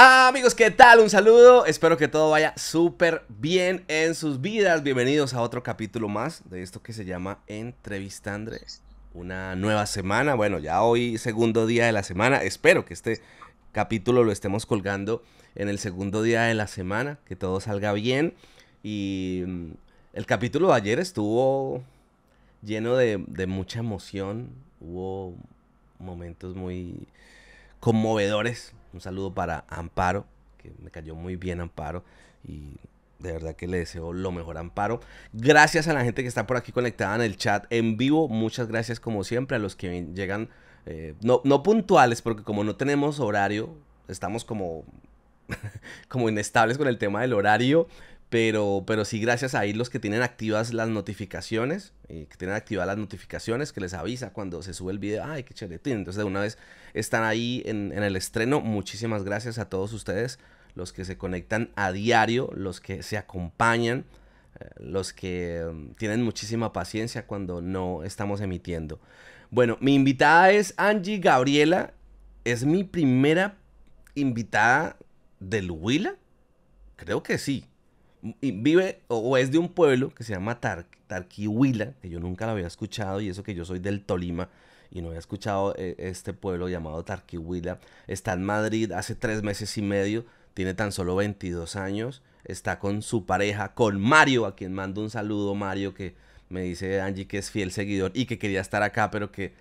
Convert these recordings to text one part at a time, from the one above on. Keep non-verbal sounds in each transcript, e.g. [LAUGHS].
Ah, amigos, ¿qué tal? Un saludo, espero que todo vaya súper bien en sus vidas. Bienvenidos a otro capítulo más de esto que se llama Entrevista Andrés. Una nueva semana, bueno, ya hoy segundo día de la semana. Espero que este capítulo lo estemos colgando en el segundo día de la semana, que todo salga bien. Y mm, el capítulo de ayer estuvo lleno de, de mucha emoción, hubo momentos muy conmovedores. Un saludo para Amparo, que me cayó muy bien Amparo. Y de verdad que le deseo lo mejor Amparo. Gracias a la gente que está por aquí conectada en el chat en vivo. Muchas gracias como siempre a los que llegan, eh, no, no, puntuales, porque como no tenemos horario, estamos como, [LAUGHS] como inestables con el tema del horario. Pero, pero sí, gracias a ahí los que tienen activas las notificaciones, y eh, que tienen activadas las notificaciones, que les avisa cuando se sube el video, ay, qué chévere. Entonces de una vez están ahí en, el estreno. Muchísimas gracias a todos ustedes, los que se conectan a diario, los que se acompañan, eh, los que mm, tienen muchísima paciencia cuando no estamos emitiendo. Bueno, mi invitada es Angie Gabriela, es mi primera invitada del Huila, creo que sí vive o es de un pueblo que se llama Tarquihuila, que yo nunca lo había escuchado y eso que yo soy del Tolima y no había escuchado eh, este pueblo llamado Tarquihuila. Está en Madrid hace tres meses y medio, tiene tan solo 22 años, está con su pareja, con Mario, a quien mando un saludo, Mario, que me dice Angie que es fiel seguidor y que quería estar acá, pero que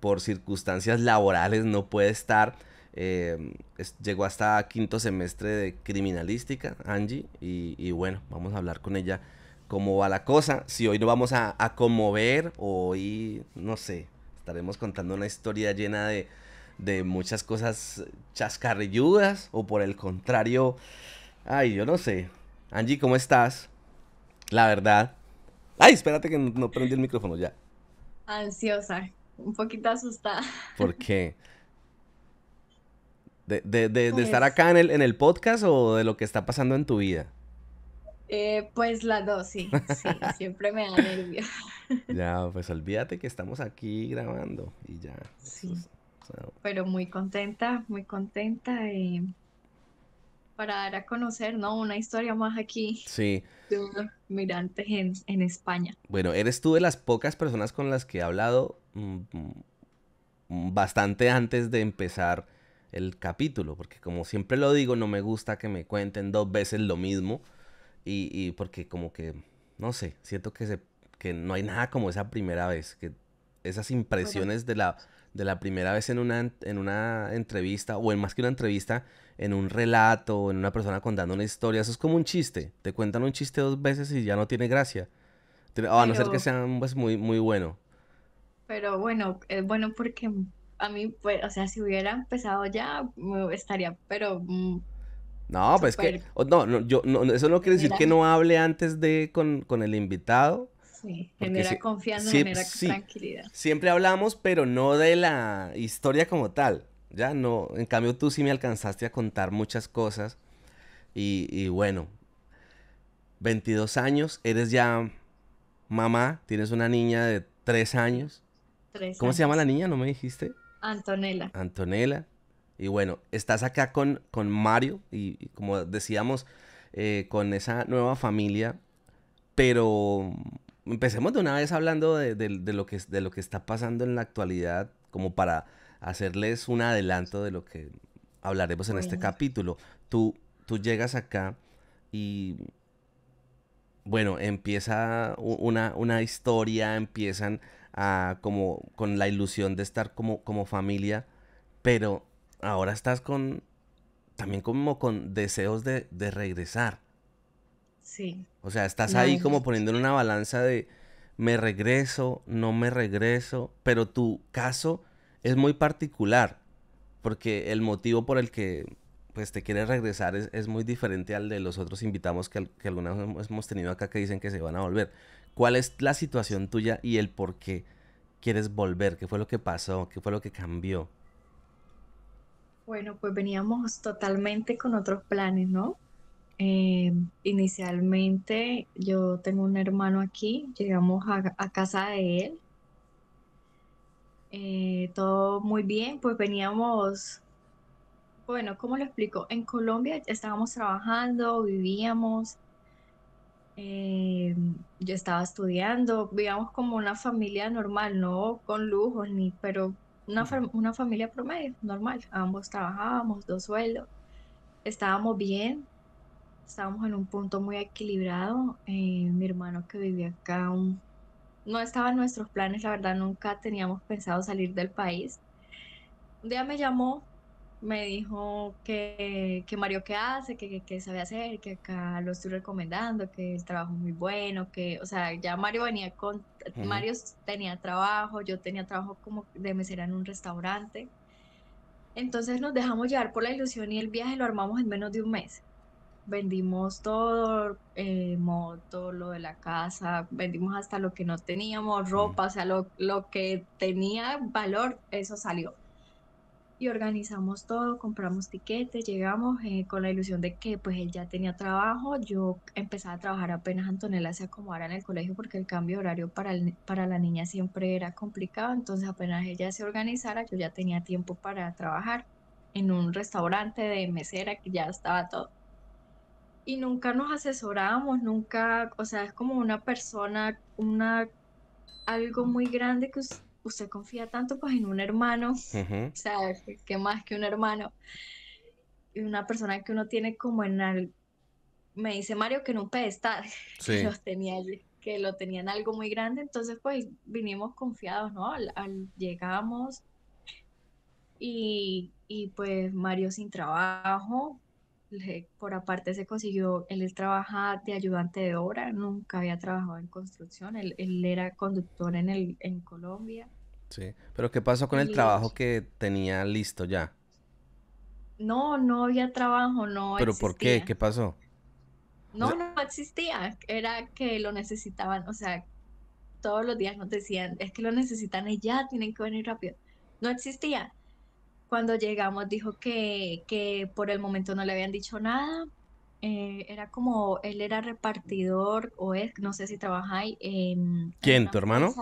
por circunstancias laborales no puede estar. Em, llegó hasta quinto semestre de criminalística, Angie, y, bueno, vamos a hablar con ella cómo va la cosa. Si hoy no vamos a, a conmover, hoy, no sé, estaremos contando una historia llena de, de muchas cosas chascarrilludas o por el contrario, ay, yo no sé. Angie, ¿cómo estás? La verdad. Ay, espérate que no, no el micrófono ya. Ansiosa, un poquito asustada. ¿Por qué? De, estar pues acá en el, en el podcast o de lo que está pasando en tu vida. Eh, pues las dos, sí, sí, [LAUGHS] siempre me da nervio. [LAUGHS] ya, pues olvídate que estamos aquí grabando y ya. Sí. Pero muy contenta, muy contenta eh, para dar a conocer, ¿no? Una historia más aquí. Sí. mirantes en, España. Bueno, eres tú de las pocas personas con las que he hablado mm, mm, bastante antes de empezar el capítulo, porque como siempre lo digo, no me gusta que me cuenten dos veces lo mismo y, porque como que, no sé, siento que, que no hay nada como esa primera vez, que esas impresiones de la, de la primera vez en una, en una entrevista, o en más que una entrevista, en un relato, en una persona contando una historia, eso es como un chiste, te cuentan un chiste dos veces y ya no tiene gracia, a no ser que sea pues, muy, muy bueno. Pero bueno, es bueno porque a mí, pues, o sea, si hubiera empezado ya, estaría, pero... Mm, no, pues que, no, no, yo, no, eso no quiere decir que no hable antes de con, el invitado. Sí, genera confianza, genera tranquilidad. Siempre hablamos, pero no de la historia como tal. Ya no, en cambio tú sí me alcanzaste a contar muchas cosas. Y, bueno, 22 años, eres ya mamá, tienes una niña de 3 años. ¿Cómo se llama la niña? ¿No me dijiste? Antonella. Antonella. Y bueno, estás acá con, con Mario y, como decíamos, eh, con esa nueva familia, pero empecemos de una vez hablando de, lo que, de lo que está pasando en la actualidad, como para hacerles un adelanto de lo que hablaremos en este capítulo. Tú, tú llegas acá y, bueno, empieza una, una historia, empiezan como con la ilusión de estar como, como familia, pero ahora estás con también como con deseos de, regresar. Sí. O sea, estás ahí como poniendo en una balanza de me regreso, no me regreso, pero tu caso es muy particular, porque el motivo por el que pues te quieres regresar es, muy diferente al de los otros invitamos que, que algunas hemos tenido acá que dicen que se van a volver cuál es la situación tuya y el por qué quieres volver, qué fue lo que pasó, qué fue lo que cambió. Bueno, pues veníamos totalmente con otros planes, ¿no? Eh, inicialmente yo tengo un hermano aquí, llegamos a, casa de él, eh, todo muy bien, pues veníamos, bueno, ¿cómo lo explico? En Colombia estábamos trabajando, vivíamos, eh, yo estaba estudiando, vivíamos como una familia normal, no con lujos ni, pero una, una familia promedio, normal. Ambos trabajábamos, dos sueldos, estábamos bien, estábamos en un punto muy equilibrado. Eh, mi hermano que vivía acá no estaban nuestros planes, la verdad nunca teníamos pensado salir del país. Un día me llamó me dijo que, que Mario qué hace, que, sabe hacer, que acá lo estoy recomendando, que el trabajo es muy bueno, que, o sea, ya Mario venía con, Mario tenía trabajo, yo tenía trabajo como de mesera en un restaurante. Entonces nos dejamos llevar por la ilusión y el viaje lo armamos en menos de un mes. Vendimos todo, eh, moto, lo de la casa, vendimos hasta lo que no teníamos, ropa, o sea, lo que tenía valor, eso salió y organizamos todo, compramos tiquetes, llegamos eh, con la ilusión de que pues él ya tenía trabajo, yo empezaba a trabajar apenas Antonella se acomodara en el colegio porque el cambio de horario para, para la niña siempre era complicado, entonces apenas ella se organizara yo ya tenía tiempo para trabajar en un restaurante de mesera que ya estaba todo. Y nunca nos asesoramos, nunca, o sea, es como una persona, una algo muy grande que usted usted confía tanto pues en un hermano, [LAUGHS] ¿sabes? ¿Qué más que un hermano? Y una persona que uno tiene como en algo, me dice Mario que en un pedestal, que, [LAUGHS] los tenía, que lo tenían algo muy grande, entonces pues vinimos confiados, ¿no? llegamos y, y pues Mario sin trabajo, por aparte se consiguió, él, trabaja de ayudante de obra, nunca había trabajado en construcción, él, él era conductor en, el, en Colombia. Sí, pero ¿qué pasó con el trabajo que tenía listo ya? No, no había trabajo, no. ¿Pero por qué? ¿Qué pasó? No, no existía, era que lo necesitaban, o sea, todos los días nos decían, es que lo necesitan y ya tienen que venir rápido. No existía, cuando llegamos dijo que, por el momento no le habían dicho nada. Eh, era como, él era repartidor o es, no sé si trabaja ahí. En, ¿Quién, tu hermano?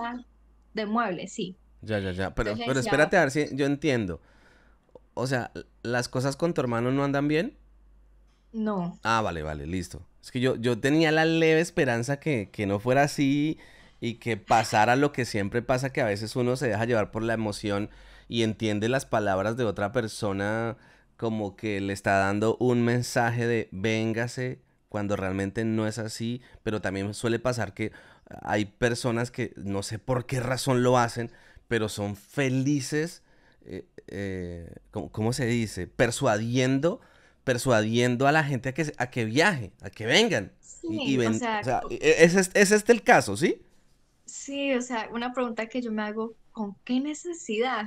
De muebles, sí. Ya, ya, ya. Pero, pero espérate a ver si yo entiendo. O sea, ¿las cosas con tu hermano no andan bien? No. Ah, vale, vale, listo. Es que yo, yo tenía la leve esperanza que, que no fuera así y que pasara lo que siempre pasa, que a veces uno se deja llevar por la emoción y entiende las palabras de otra persona como que le está dando un mensaje de véngase cuando realmente no es así, pero también suele pasar que hay personas que no sé por qué razón lo hacen, pero son felices, eh, eh, ¿cómo, se dice? Persuadiendo, persuadiendo a la gente a que, a que viaje, a que vengan. Sí, y, o sea, e, este, es este el caso, ¿sí? Sí, o sea, una pregunta que yo me hago, ¿con qué necesidad?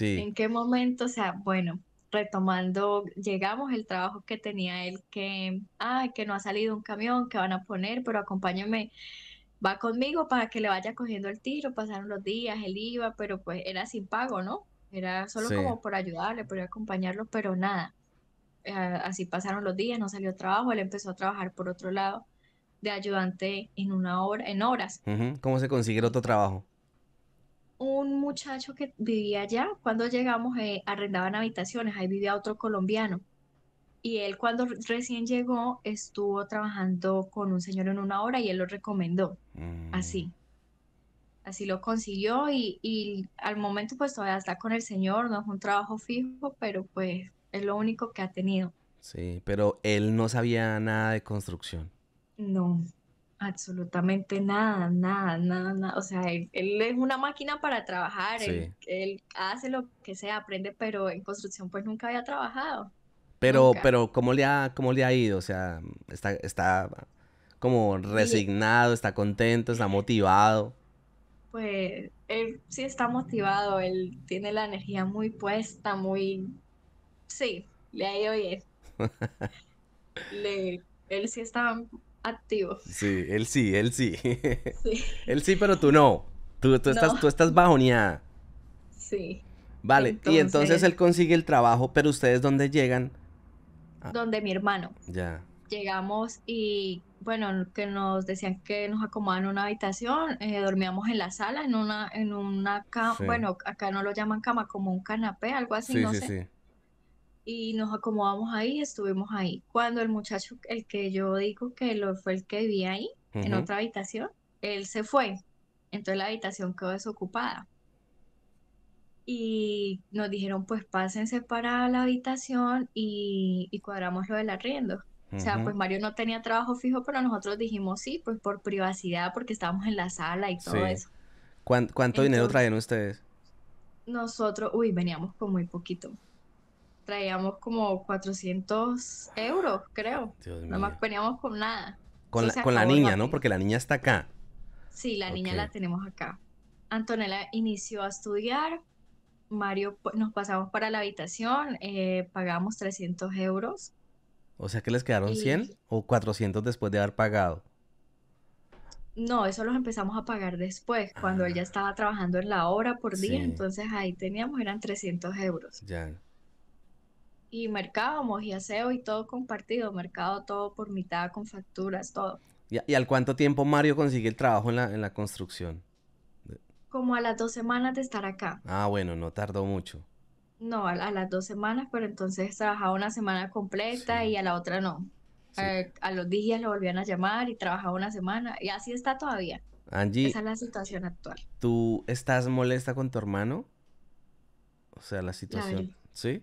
¿En qué momento? O sea, bueno, retomando, llegamos el trabajo que tenía él que, ay, que no ha salido un camión, que van a poner, pero acompáñame, va conmigo para que le vaya cogiendo el tiro, pasaron los días, él iba, pero pues era sin pago, ¿no? Era solo como por ayudarle, por acompañarlo, pero nada. Eh, así pasaron los días, no salió trabajo, él empezó a trabajar por otro lado de ayudante en una hora, en horas. ¿Cómo se consigue el otro trabajo? un muchacho que vivía allá, cuando llegamos eh, arrendaban habitaciones, ahí vivía otro colombiano. Y él cuando recién llegó estuvo trabajando con un señor en una hora y él lo recomendó. Mm. Así. Así lo consiguió y, y al momento pues todavía está con el señor, no es un trabajo fijo, pero pues es lo único que ha tenido. Sí, pero él no sabía nada de construcción. No, Absolutamente nada, nada, nada, nada. O sea, él, es una máquina para trabajar, él, hace lo que sea, aprende, pero en construcción pues nunca había trabajado. Pero, pero, ¿cómo le, ha, le ha ido? O sea, está, está como resignado, está contento, está [LAUGHS] motivado. Pues él sí está motivado, él tiene la energía muy puesta, muy... Sí, le ha ido bien. [LAUGHS] le, él sí está activo. Sí, él sí, él sí. [LAUGHS] sí. él sí, pero tú no. Tú, Estás, tú estás bajoneada. Sí. Vale, y entonces él consigue el trabajo, pero ustedes dónde llegan? Ah. Donde mi hermano. Ya. Llegamos y bueno, que nos decían que nos acomodan una habitación, eh, dormíamos en la sala, en una, en una cama, bueno, acá no lo llaman cama, como un canapé, algo así, sí, no sí, sé y nos acomodamos ahí, estuvimos ahí. Cuando el muchacho, el que yo digo que lo, fue el que vivía ahí, en otra habitación, él se fue. Entonces la habitación quedó desocupada. Y nos dijeron, pues pásense para la habitación y, cuadramos lo del arriendo. O sea, pues Mario no tenía trabajo fijo, pero nosotros dijimos sí, pues por privacidad, porque estábamos en la sala y todo eso. ¿Cuánto dinero traían ustedes? Nosotros, uy, veníamos con muy poquito traíamos como 400 euros, creo. Dios más veníamos con nada. Con, la, con la, niña, ¿no? Porque la niña está acá. Sí, la niña la tenemos acá. Antonella inició a estudiar. Mario, nos pasamos para la habitación, eh, pagamos 300 euros. O sea que les quedaron 100 o 400 después de haber pagado. No, eso los empezamos a pagar después, cuando él ya ah. estaba trabajando en la obra por día, entonces ahí teníamos, eran 300 euros. Ya y mercábamos y aseo y todo compartido, mercado todo por mitad con facturas, todo. ¿Y, al cuánto tiempo Mario consigue el trabajo en la, construcción? Como a las dos semanas de estar acá. Ah, bueno, no tardó mucho. No, a, las dos semanas, pero entonces trabajaba una semana completa y a la otra no. Eh, a los días lo volvían a llamar y trabajaba una semana y así está todavía. Angie. Esa es la situación actual. ¿Tú estás molesta con tu hermano? O sea, la situación. ¿Sí?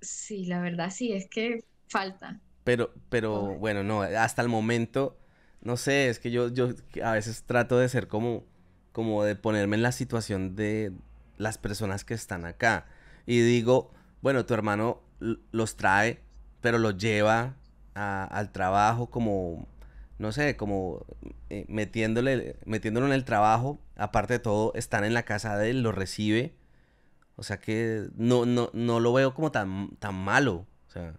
Sí, la verdad sí, es que falta. Pero, pero bueno, no, hasta el momento, no sé, es que yo, yo a veces trato de ser como, como de ponerme en la situación de las personas que están acá. Y digo, bueno, tu hermano los trae, pero los lleva al trabajo como, no sé, como eh, metiéndole, metiéndolo en el trabajo. Aparte de todo, están en la casa de él, lo recibe o sea que no, no, lo veo como tan, tan malo. O sea,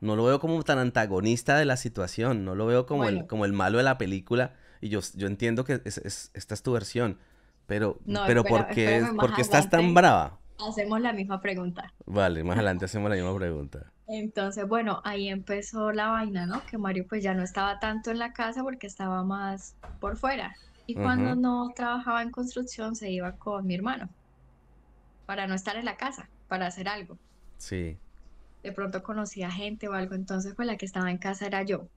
no lo veo como tan antagonista de la situación. No lo veo como, el, como el malo de la película. Y yo, yo entiendo que es, esta es tu versión. Pero, pero ¿por qué, estás tan brava? Hacemos la misma pregunta. Vale, más adelante hacemos la misma pregunta. Entonces, bueno, ahí empezó la vaina, ¿no? Que Mario pues ya no estaba tanto en la casa porque estaba más por fuera. Y cuando no trabajaba en construcción se iba con mi hermano para no estar en la casa, para hacer algo. Sí. De pronto conocía gente o algo, entonces pues la que estaba en casa era yo.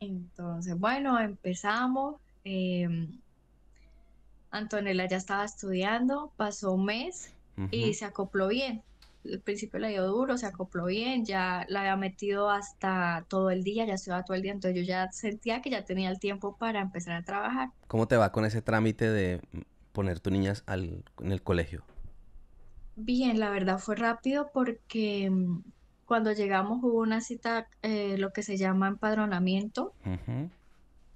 Entonces, bueno, empezamos. Em, Antonella ya estaba estudiando, pasó un mes y se acopló bien. Al principio le dio duro, se acopló bien, ya la había metido hasta todo el día, ya estudiaba todo el día, entonces yo ya sentía que ya tenía el tiempo para empezar a trabajar. ¿Cómo te va con ese trámite de poner tus niñas en el colegio? Bien, la verdad fue rápido porque mm, cuando llegamos hubo una cita, eh, lo que se llama empadronamiento,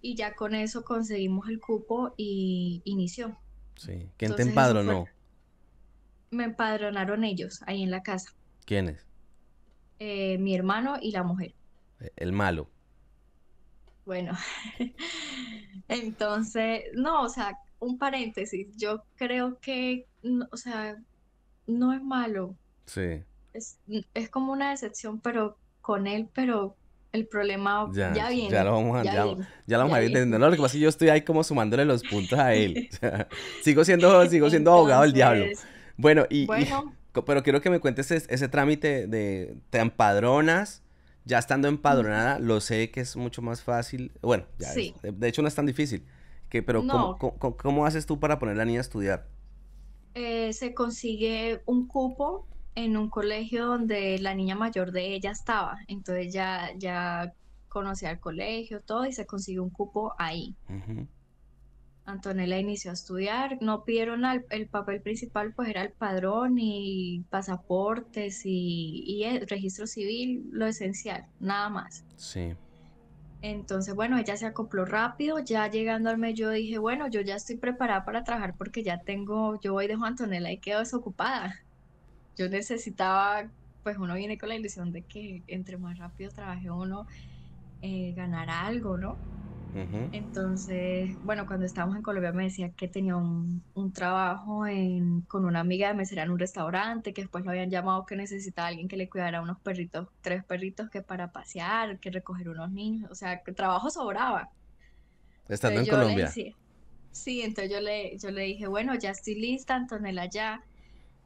y ya con eso conseguimos el cupo y inició. Sí. ¿Quién te empadronó? Me empadronaron ellos ahí en la casa. ¿Quiénes? Eh, mi hermano y la mujer. Eh, el malo. Bueno, [LAUGHS] entonces, no, o sea, un paréntesis, yo creo que, o sea, no es malo. Sí. Es, como una decepción, pero con él, pero el problema ya, viene. Ya lo vamos a, ya, ya, lo vamos a ir entendiendo. lo que pasa es que yo estoy ahí como sumándole los puntos a él. [LAUGHS] sigo siendo, sigo siendo abogado del diablo. Bueno, y, pero quiero que me cuentes ese, trámite de te empadronas. Ya estando empadronada, lo sé que es mucho más fácil. Bueno, de, hecho no es tan difícil. Que, pero ¿cómo, cómo, haces tú para poner a la niña a estudiar? Eh, se consigue un cupo en un colegio donde la niña mayor de ella estaba. Entonces ya, ya conocía el colegio, todo, y se consigue un cupo ahí. Antonella inició a estudiar, no pidieron el papel principal, pues era el padrón y pasaportes y, registro civil, lo esencial, nada más. Sí. Entonces, bueno, ella se acopló rápido, ya llegando al medio yo dije, bueno, yo ya estoy preparada para trabajar porque ya tengo, yo voy de Juan Antonella y quedo desocupada. Yo necesitaba, pues uno viene con la ilusión de que entre más rápido trabaje uno, eh, algo, ¿no? Entonces, bueno, cuando estábamos en Colombia me decía que tenía un, trabajo con una amiga de mesera en un restaurante, que después lo habían llamado que necesitaba alguien que le cuidara unos perritos, tres perritos que para pasear, que recoger unos niños, o sea, que trabajo sobraba. Estando en Colombia. sí, entonces yo le, yo le dije, bueno, ya estoy lista, Antonella ya.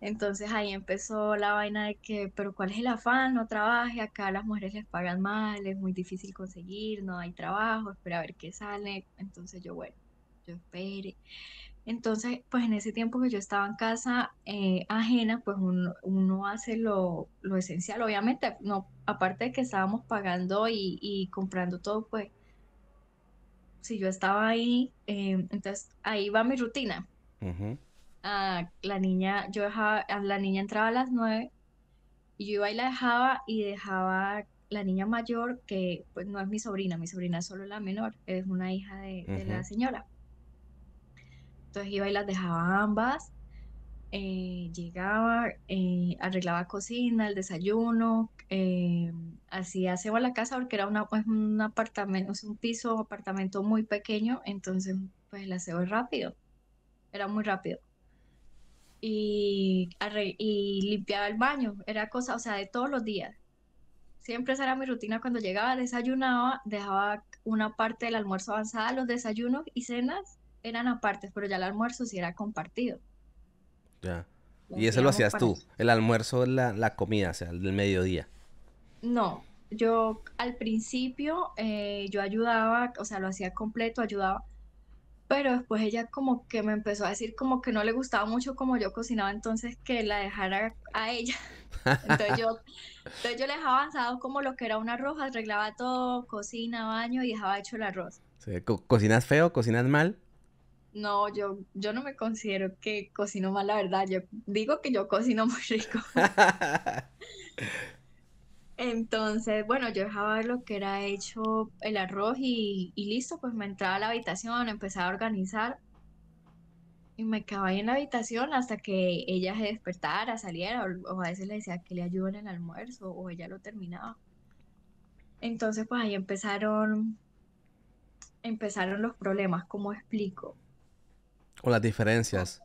Entonces ahí empezó la vaina de que, pero ¿cuál es el afán? No trabaje, acá las mujeres les pagan mal, es muy difícil conseguir, no hay trabajo, espera a ver qué sale. Entonces yo, bueno, yo espere. Entonces, pues en ese tiempo que yo estaba en casa eh, ajena, pues uno, hace lo, esencial. Obviamente, no, aparte de que estábamos pagando y, comprando todo, pues si yo estaba ahí, eh, entonces ahí va mi rutina. Ajá la niña, yo dejaba, la niña entraba a las nueve y yo iba y la dejaba y dejaba la niña mayor, que pues no es mi sobrina, mi sobrina es solo la menor, es una hija de, la señora. Entonces iba y las dejaba ambas, eh, llegaba, eh, arreglaba cocina, el desayuno, eh, hacía a la casa porque era pues, un apartamento, un piso, apartamento muy pequeño, entonces pues el aseo es rápido, era muy rápido y, y limpiaba el baño. Era cosa, o sea, de todos los días. Siempre esa era mi rutina cuando llegaba, desayunaba, dejaba una parte del almuerzo avanzada, los desayunos y cenas eran aparte, pero ya el almuerzo sí era compartido. Ya. y eso lo hacías tú, el almuerzo, la, la comida, o sea, el del mediodía. No, yo al principio eh, yo ayudaba, o sea, lo hacía completo, ayudaba, pero después ella como que me empezó a decir como que no le gustaba mucho como yo cocinaba, entonces que la dejara a ella. [LAUGHS] Entonces yo, entonces yo le dejaba avanzado como lo que era una arroz, arreglaba todo, cocina, baño y dejaba hecho el arroz. ¿Cocinas feo? ¿Cocinas mal? No, yo, yo no me considero que cocino mal, la verdad. Yo digo que yo cocino muy rico. [LAUGHS] Entonces, bueno, yo dejaba lo que era hecho el arroz y, listo, pues me entraba a la habitación, empezaba a organizar y me quedaba ahí en la habitación hasta que ella se despertara, saliera o, a veces le decía que le ayuden el almuerzo o ella lo terminaba. Entonces, pues ahí empezaron, empezaron los problemas, como explico? O las diferencias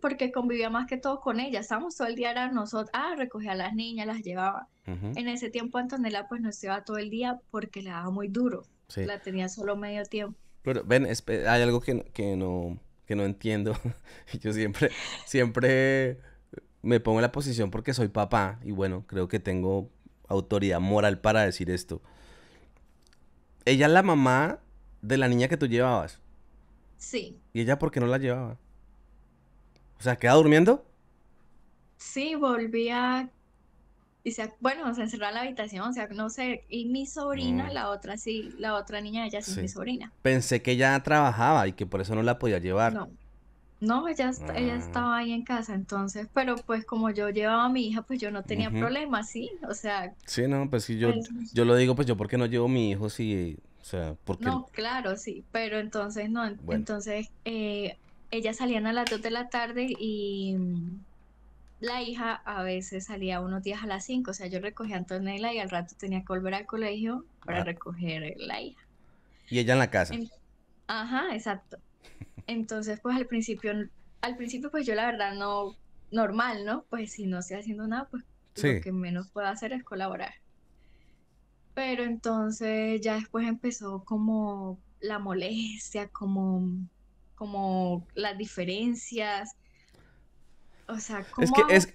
porque convivía más que todo con ella, estábamos todo el día, era nosotros, ah, recogía a las niñas, las llevaba. En ese tiempo Antonella pues no iba todo el día porque la daba muy duro, la tenía solo medio tiempo. Pero ven, hay algo que, que, no, que no entiendo, [LAUGHS] yo siempre, siempre me pongo en la posición porque soy papá y bueno, creo que tengo autoridad moral para decir esto. Ella es la mamá de la niña que tú llevabas. Sí. ¿Y ella por qué no la llevaba? O sea, ¿queda durmiendo? Sí, volvía y se, bueno, se encerró la habitación, o sea, no sé, y mi sobrina, mm. la otra sí, la otra niña, ella sí, es mi sobrina. Pensé que ella trabajaba y que por eso no la podía llevar. No, no ella, mm. estaba ahí en casa, entonces, pero pues como yo llevaba a mi hija, pues yo no tenía problema, sí, o sea. Sí, no, pues sí, yo, pues, yo lo digo, pues yo ¿por qué no llevo a mi hijo, sí, o sea, porque... No, claro, sí, pero entonces no, entonces eh, ellas salían a las 2 de la tarde y mm, la hija a veces salía unos días a las 5, o sea, yo recogía a Antonella y al rato tenía que volver al colegio para ah. recoger la hija. Y ella en la casa. Ajá, exacto. Entonces, pues al principio, al principio, pues yo la verdad no, normal, ¿no? Pues si no estoy haciendo nada, pues lo que menos puedo hacer es colaborar. Pero entonces ya después empezó como la molestia, como como las diferencias. O sea, es que, pues?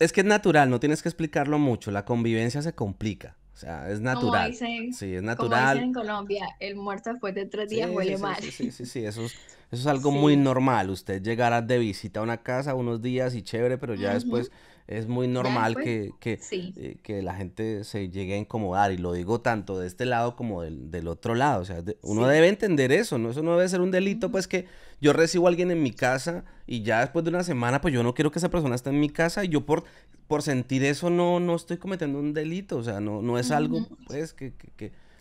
es, que es natural, no tienes que explicarlo mucho, la convivencia se complica. O sea, es natural. Como dicen, sí, es natural. en Colombia, el muerto después de tres días huele mal. Sí, sí, sí, eso es, es algo [LAUGHS] muy normal. Usted llegará de visita a una casa unos días y chévere, pero ya después es muy normal que, eh, que, la gente se llegue a incomodar y lo digo tanto de este lado como del, otro lado. O sea, uno debe entender eso, ¿no? Eso no debe ser un delito, pues que yo recibo a alguien en mi casa y ya después de una semana, pues yo no quiero que esa persona esté en mi casa y yo por, por sentir eso no, no estoy cometiendo un delito. O sea, no, no es algo, pues, que,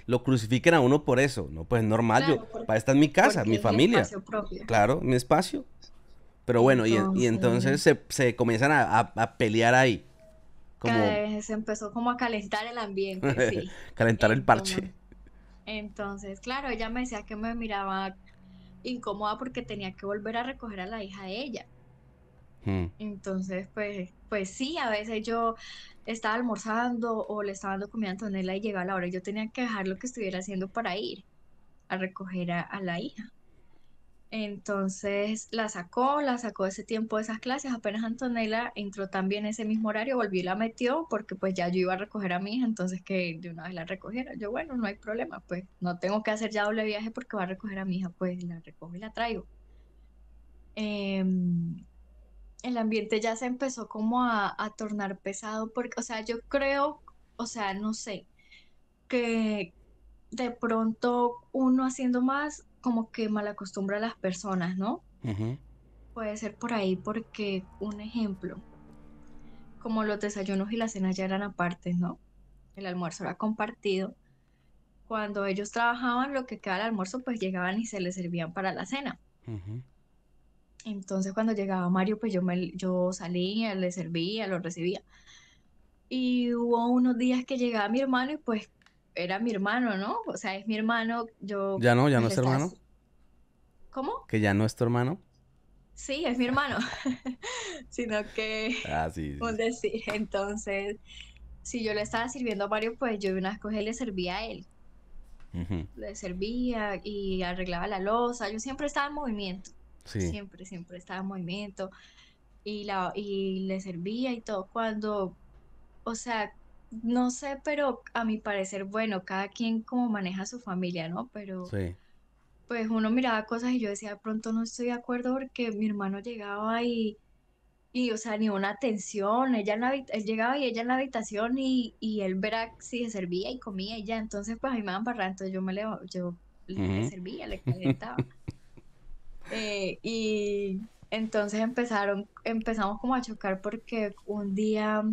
lo crucifiquen a uno por eso, ¿no? Pues es normal, yo, para estar en mi casa, mi familia. Mi claro, mi espacio. Pero bueno, y, entonces se, comienzan a, pelear ahí. Se empezó como a calentar el ambiente, sí. [LAUGHS] calentar el parche. Entonces, claro, ella me decía que me miraba incómoda porque tenía que volver a recoger a la hija de ella. Hmm. Entonces, pues, pues sí, a veces yo estaba almorzando o le estaba dando comida a Antonella y llegaba la hora. y Yo tenía que dejar lo que estuviera haciendo para ir a recoger a la hija. Entonces la sacó, la sacó ese tiempo de esas clases. Apenas Antonella entró también ese mismo horario, volvió y la metió porque pues ya yo iba a recoger a mi hija, entonces que de una vez la recogiera. Yo, bueno, no hay problema, pues no tengo que hacer ya doble viaje porque va a recoger a mi hija, pues la recojo y la traigo. Em, el ambiente ya se empezó como a, a tornar pesado porque, o sea, yo creo, o sea, no sé, que de pronto uno haciendo más como que acostumbra a las personas, ¿no? Puede ser por ahí porque, un ejemplo, como los desayunos y la cena ya eran aparte ¿no? El almuerzo era compartido. Cuando ellos trabajaban, lo que quedaba al almuerzo, pues llegaban y se les servían para la cena. Entonces cuando llegaba Mario, pues yo, me, yo salía, le servía, lo recibía. Y hubo unos días que llegaba mi hermano y pues era mi hermano, ¿no? O sea, es mi hermano, yo... Ya no, ya no pues es hermano. ¿Cómo? Que ya no es tu hermano. Sí, es mi hermano, [LAUGHS] sino que... Ah, sí. entonces, si yo le estaba sirviendo a Mario, pues yo de una vez le servía a él. Le servía y arreglaba la losa, yo siempre estaba en movimiento. Sí. Siempre, siempre estaba en movimiento. Y, la, y le servía y todo. Cuando, o sea, no sé, pero a mi parecer, bueno, cada quien como maneja su familia, ¿no? Pero pues uno miraba cosas y yo decía, de pronto no estoy de acuerdo porque mi hermano llegaba y, y o sea, ni una atención, ella él llegaba y ella en la habitación y, y él verá si se servía y comía y ya, entonces pues a mí me daban entonces yo me le, yo le servía, le calentaba. [LAUGHS] Eh, y entonces empezaron, empezamos como a chocar porque un día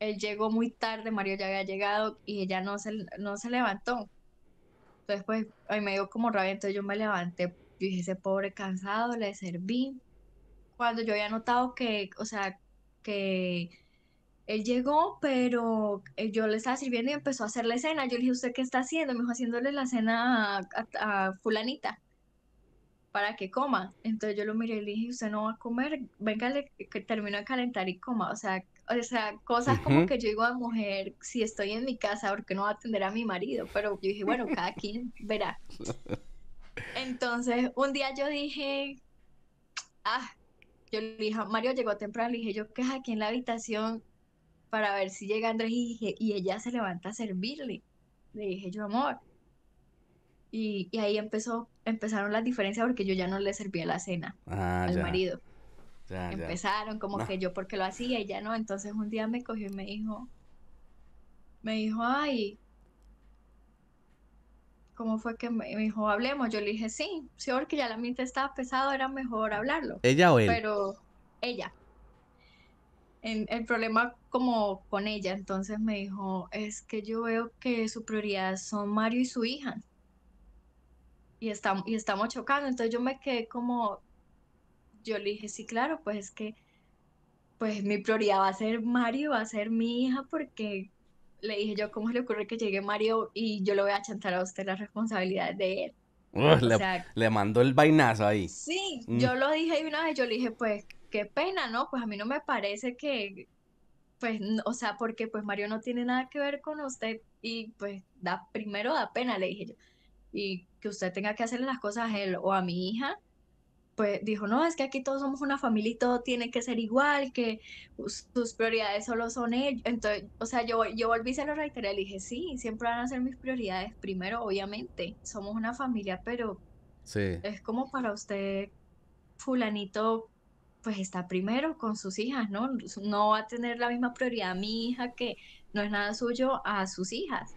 él llegó muy tarde, Mario ya había llegado y ella no se, no se levantó. Entonces, pues, ahí me dio como rabia, entonces yo me levanté, y dije, ese pobre cansado, le serví. Cuando yo había notado que, o sea, que él llegó, pero yo le estaba sirviendo y empezó a hacerle cena. Yo le dije, ¿usted qué está haciendo? Me dijo, haciéndole la cena a, a, fulanita para que coma. Entonces yo lo miré y le dije, usted no va a comer, venga, que termino de calentar y coma. O sea, o sea, cosas como que yo digo a mujer, si estoy en mi casa, ¿por qué no va a atender a mi marido? Pero yo dije, bueno, cada quien verá. [LAUGHS] Entonces, un día yo dije, ah, yo le dije, Mario llegó temprano, le dije, yo que aquí en la habitación para ver si llega Andrés y, dije, y ella se levanta a servirle. Le dije, yo amor. Y, ahí empezó, empezaron las diferencias porque yo ya no le servía la cena ah, al marido. Empezaron como que yo porque lo hacía y no. Entonces un día me cogió y me dijo, me dijo, ay, ¿cómo fue que me, dijo, hablemos? Yo le dije, sí, sí, porque ya la mente estaba pesado, era mejor hablarlo. ¿Ella o él? Pero ella. En, el problema como con ella, entonces me dijo, es que yo veo que su prioridad son Mario y su hija. Y, está, y estamos chocando, entonces yo me quedé como, yo le dije, sí, claro, pues es que pues mi prioridad va a ser Mario, va a ser mi hija, porque le dije yo, ¿cómo se le ocurre que llegue Mario y yo le voy a chantar a usted las responsabilidades de él? le, mandó el vainazo ahí. Sí, mm. yo lo dije y una vez, yo le dije, pues qué pena, ¿no? Pues a mí no me parece que, pues, o sea, porque pues Mario no tiene nada que ver con usted y pues da, primero da pena, le dije yo, y que usted tenga que hacerle las cosas a él o a mi hija, pues dijo, no, es que aquí todos somos una familia y todo tiene que ser igual, que sus prioridades solo son ellos. Entonces, o sea, yo, yo volví a lo reiteré, le dije, sí, siempre van a ser mis prioridades primero, obviamente, somos una familia, pero sí. es como para usted, fulanito, pues está primero con sus hijas, ¿no? No va a tener la misma prioridad a mi hija que no es nada suyo a sus hijas.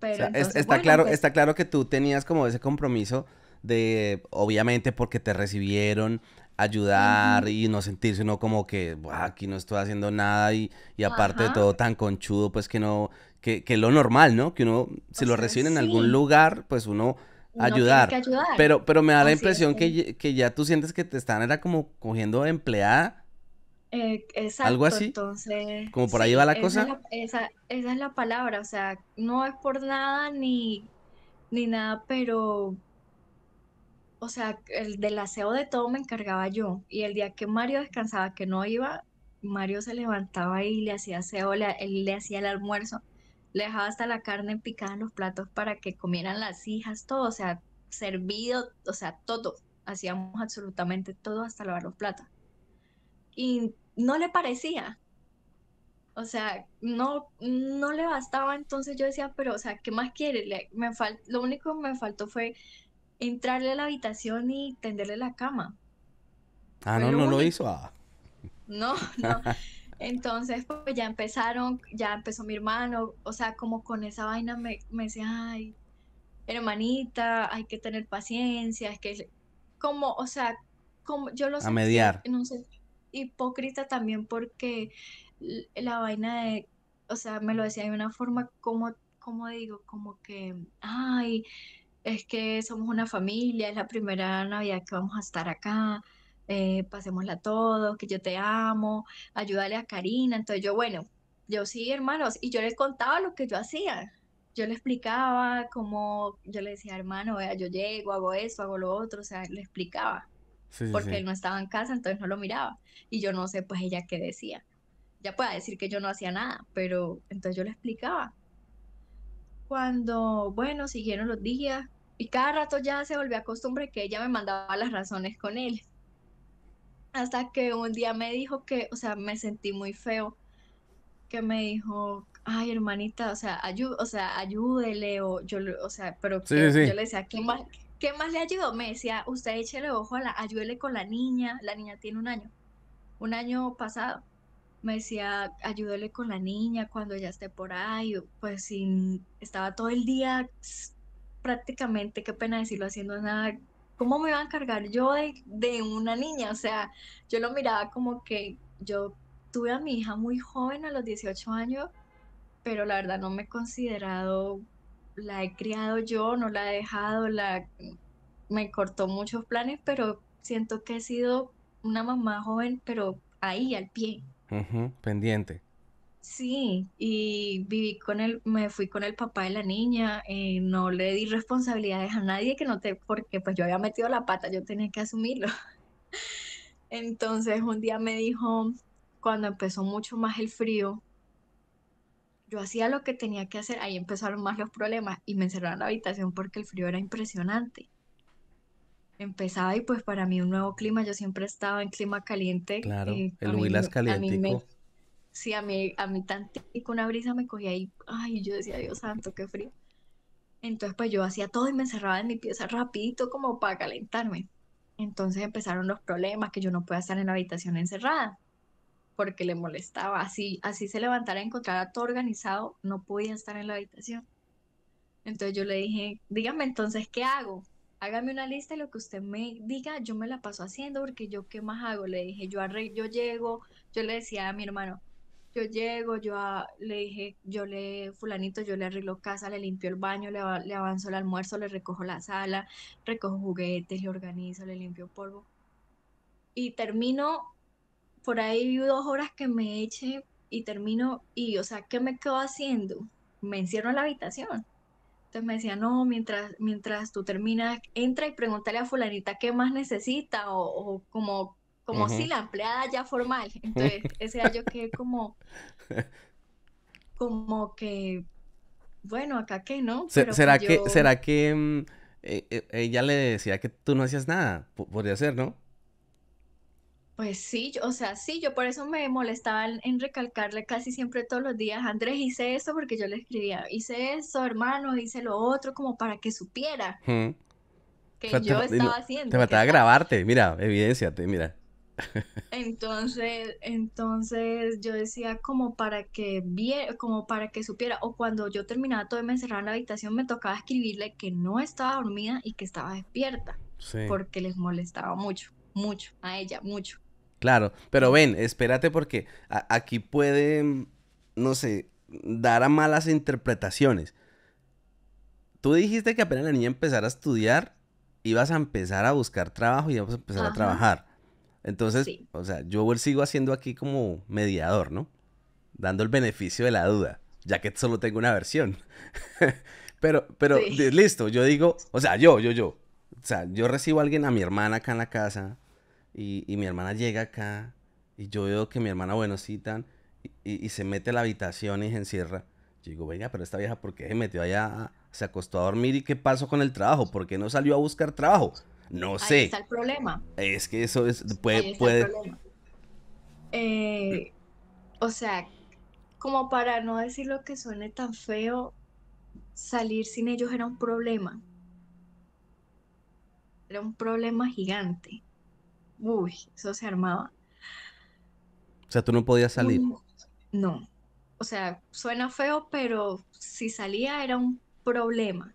Pero está, claro, pues está claro que tú tenías como ese compromiso de, obviamente porque te recibieron, ayudar y no sentirse uno como que aquí no estoy haciendo nada y, aparte de todo tan conchudo, pues que no, que, que lo normal, ¿no? Que uno, si lo reciben en algún lugar, pues uno ayudar. Pero, pero me da la impresión que, ya tú sientes que te están, era como cogiendo empleada. Eh, exacto, algo así. Entonces, como por ahí va la cosa. esa, esa, es la palabra, o sea, no es por nada ni, ni nada, pero o sea, el del aseo de todo me encargaba yo. Y el día que Mario descansaba, que no iba, Mario se levantaba y le hacía aseo, le, le hacía el almuerzo, le dejaba hasta la carne picada en los platos para que comieran las hijas, todo, o sea, servido, o sea, todo. Hacíamos absolutamente todo hasta lavar los platos. Y no le parecía. O sea, no, no le bastaba, entonces yo decía, pero, o sea, ¿qué más quiere? me lo único que me faltó fue entrarle a la habitación y tenderle la cama. Ah, no, no lo hizo. Ah. No, no. Entonces, pues ya empezaron, ya empezó mi hermano, o sea, como con esa vaina me, me decía, ay, hermanita, hay que tener paciencia, es que, como, o sea, como yo lo A mediar. No hipócrita también porque la vaina de, o sea, me lo decía de una forma como, como digo, como que, ay, es que somos una familia, es la primera Navidad que vamos a estar acá, eh, pasémosla todos, que yo te amo, ayúdale a Karina. Entonces yo, bueno, yo sí, hermanos, y yo les contaba lo que yo hacía. Yo le explicaba cómo, yo le decía, hermano, vea, yo llego, hago eso, hago lo otro, o sea, le explicaba. porque él no estaba en casa, entonces no lo miraba. Y yo no sé, pues ella qué decía. Ya pueda decir que yo no hacía nada, pero entonces yo le explicaba cuando, bueno, siguieron los días y cada rato ya se volvió a costumbre que ella me mandaba las razones con él. Hasta que un día me dijo que, o sea, me sentí muy feo, que me dijo, ay, hermanita, o sea, o sea ayúdele, o yo, o sea, pero yo le decía, ¿qué más, ¿qué más le ayudó? Me decía, usted échele ojo a la, ayúdele con la niña, la niña tiene un año, un año pasado me decía, ayúdale con la niña cuando ella esté por ahí, pues sin, estaba todo el día prácticamente, qué pena decirlo, haciendo nada. ¿Cómo me iba a encargar yo de, una niña? O sea, yo lo miraba como que yo tuve a mi hija muy joven, a los 18 años, pero la verdad no me he considerado, la he criado yo, no la he dejado, la, me cortó muchos planes, pero siento que he sido una mamá joven, pero ahí, al pie pendiente. Sí, y viví con él, me fui con el papá de la niña, eh, no le di responsabilidades a nadie que no te, porque pues yo había metido la pata, yo tenía que asumirlo. [LAUGHS] Entonces un día me dijo, cuando empezó mucho más el frío, yo hacía lo que tenía que hacer, ahí empezaron más los problemas y me encerraron la habitación porque el frío era impresionante empezaba y pues para mí un nuevo clima, yo siempre estaba en clima caliente. Claro, eh, el Huilas caliente. Sí, a mí, a mí tantico una brisa me cogía ahí ay, yo decía, Dios santo, qué frío. Entonces pues yo hacía todo y me encerraba en mi pieza rapidito como para calentarme. Entonces empezaron los problemas, que yo no podía estar en la habitación encerrada porque le molestaba. Así, así se levantara y encontrara todo organizado, no podía estar en la habitación. Entonces yo le dije, dígame entonces, ¿qué hago? hágame una lista de lo que usted me diga, yo me la paso haciendo porque yo qué más hago, le dije, yo yo llego, yo le decía a mi hermano, yo llego, yo le dije, yo le, fulanito, yo le arreglo casa, le limpio el baño, le, le avanzo el almuerzo, le recojo la sala, recojo juguetes, le organizo, le limpio polvo. Y termino, por ahí dos horas que me eche y termino, y o sea, ¿qué me quedo haciendo? Me encierro en la habitación entonces me decía, no, mientras, mientras tú terminas, entra y pregúntale a fulanita qué más necesita o, como, como si la empleada ya formal. Entonces ese año yo como, como que, bueno, acá qué, ¿no? Pues ¿Será, que, ¿Será mm, eh, que eh, ella le decía que tú no hacías nada? podría ser, ¿no? Pues sí, o sea, sí, yo por eso me molestaba en, recalcarle casi siempre todos los días, Andrés, hice esto porque yo le escribía, hice eso hermano, hice lo otro, como para que supiera que yo estaba haciendo. Te a grabarte, mira, evidenciate, mira. [LAUGHS] Entonces, entonces yo decía como para que viera, como para que supiera, o cuando yo terminaba todo y me encerraba en la habitación, me tocaba escribirle que no estaba dormida y que estaba despierta, porque les molestaba mucho mucho, a ella, mucho. Claro, pero ven, espérate porque aquí puede, no sé, dar a malas interpretaciones. Tú dijiste que apenas la niña empezara a estudiar, ibas a empezar a buscar trabajo y ibas a empezar a trabajar. Entonces, o sea, yo sigo haciendo aquí como mediador, ¿no? Dando el beneficio de la duda, ya que solo tengo una versión. [LAUGHS] pero, pero, listo, yo digo, o sea, yo, yo, yo. O sea, yo recibo a alguien, a mi hermana acá en la casa, y, mi hermana llega acá y yo veo que mi hermana, bueno, sí, y, y, y, se mete a la habitación y se encierra. Yo digo, venga, pero esta vieja, ¿por qué se metió allá? Se acostó a dormir y qué pasó con el trabajo? ¿Por qué no salió a buscar trabajo? No sé. Ahí está el problema. Es que eso es, puede... problema. Eh, o sea, como para no decir lo que suene tan feo, salir sin ellos era un problema. Era un problema gigante uy, eso se armaba. O sea, tú no podías salir. Mm, no. O sea, suena feo, pero si salía era un problema.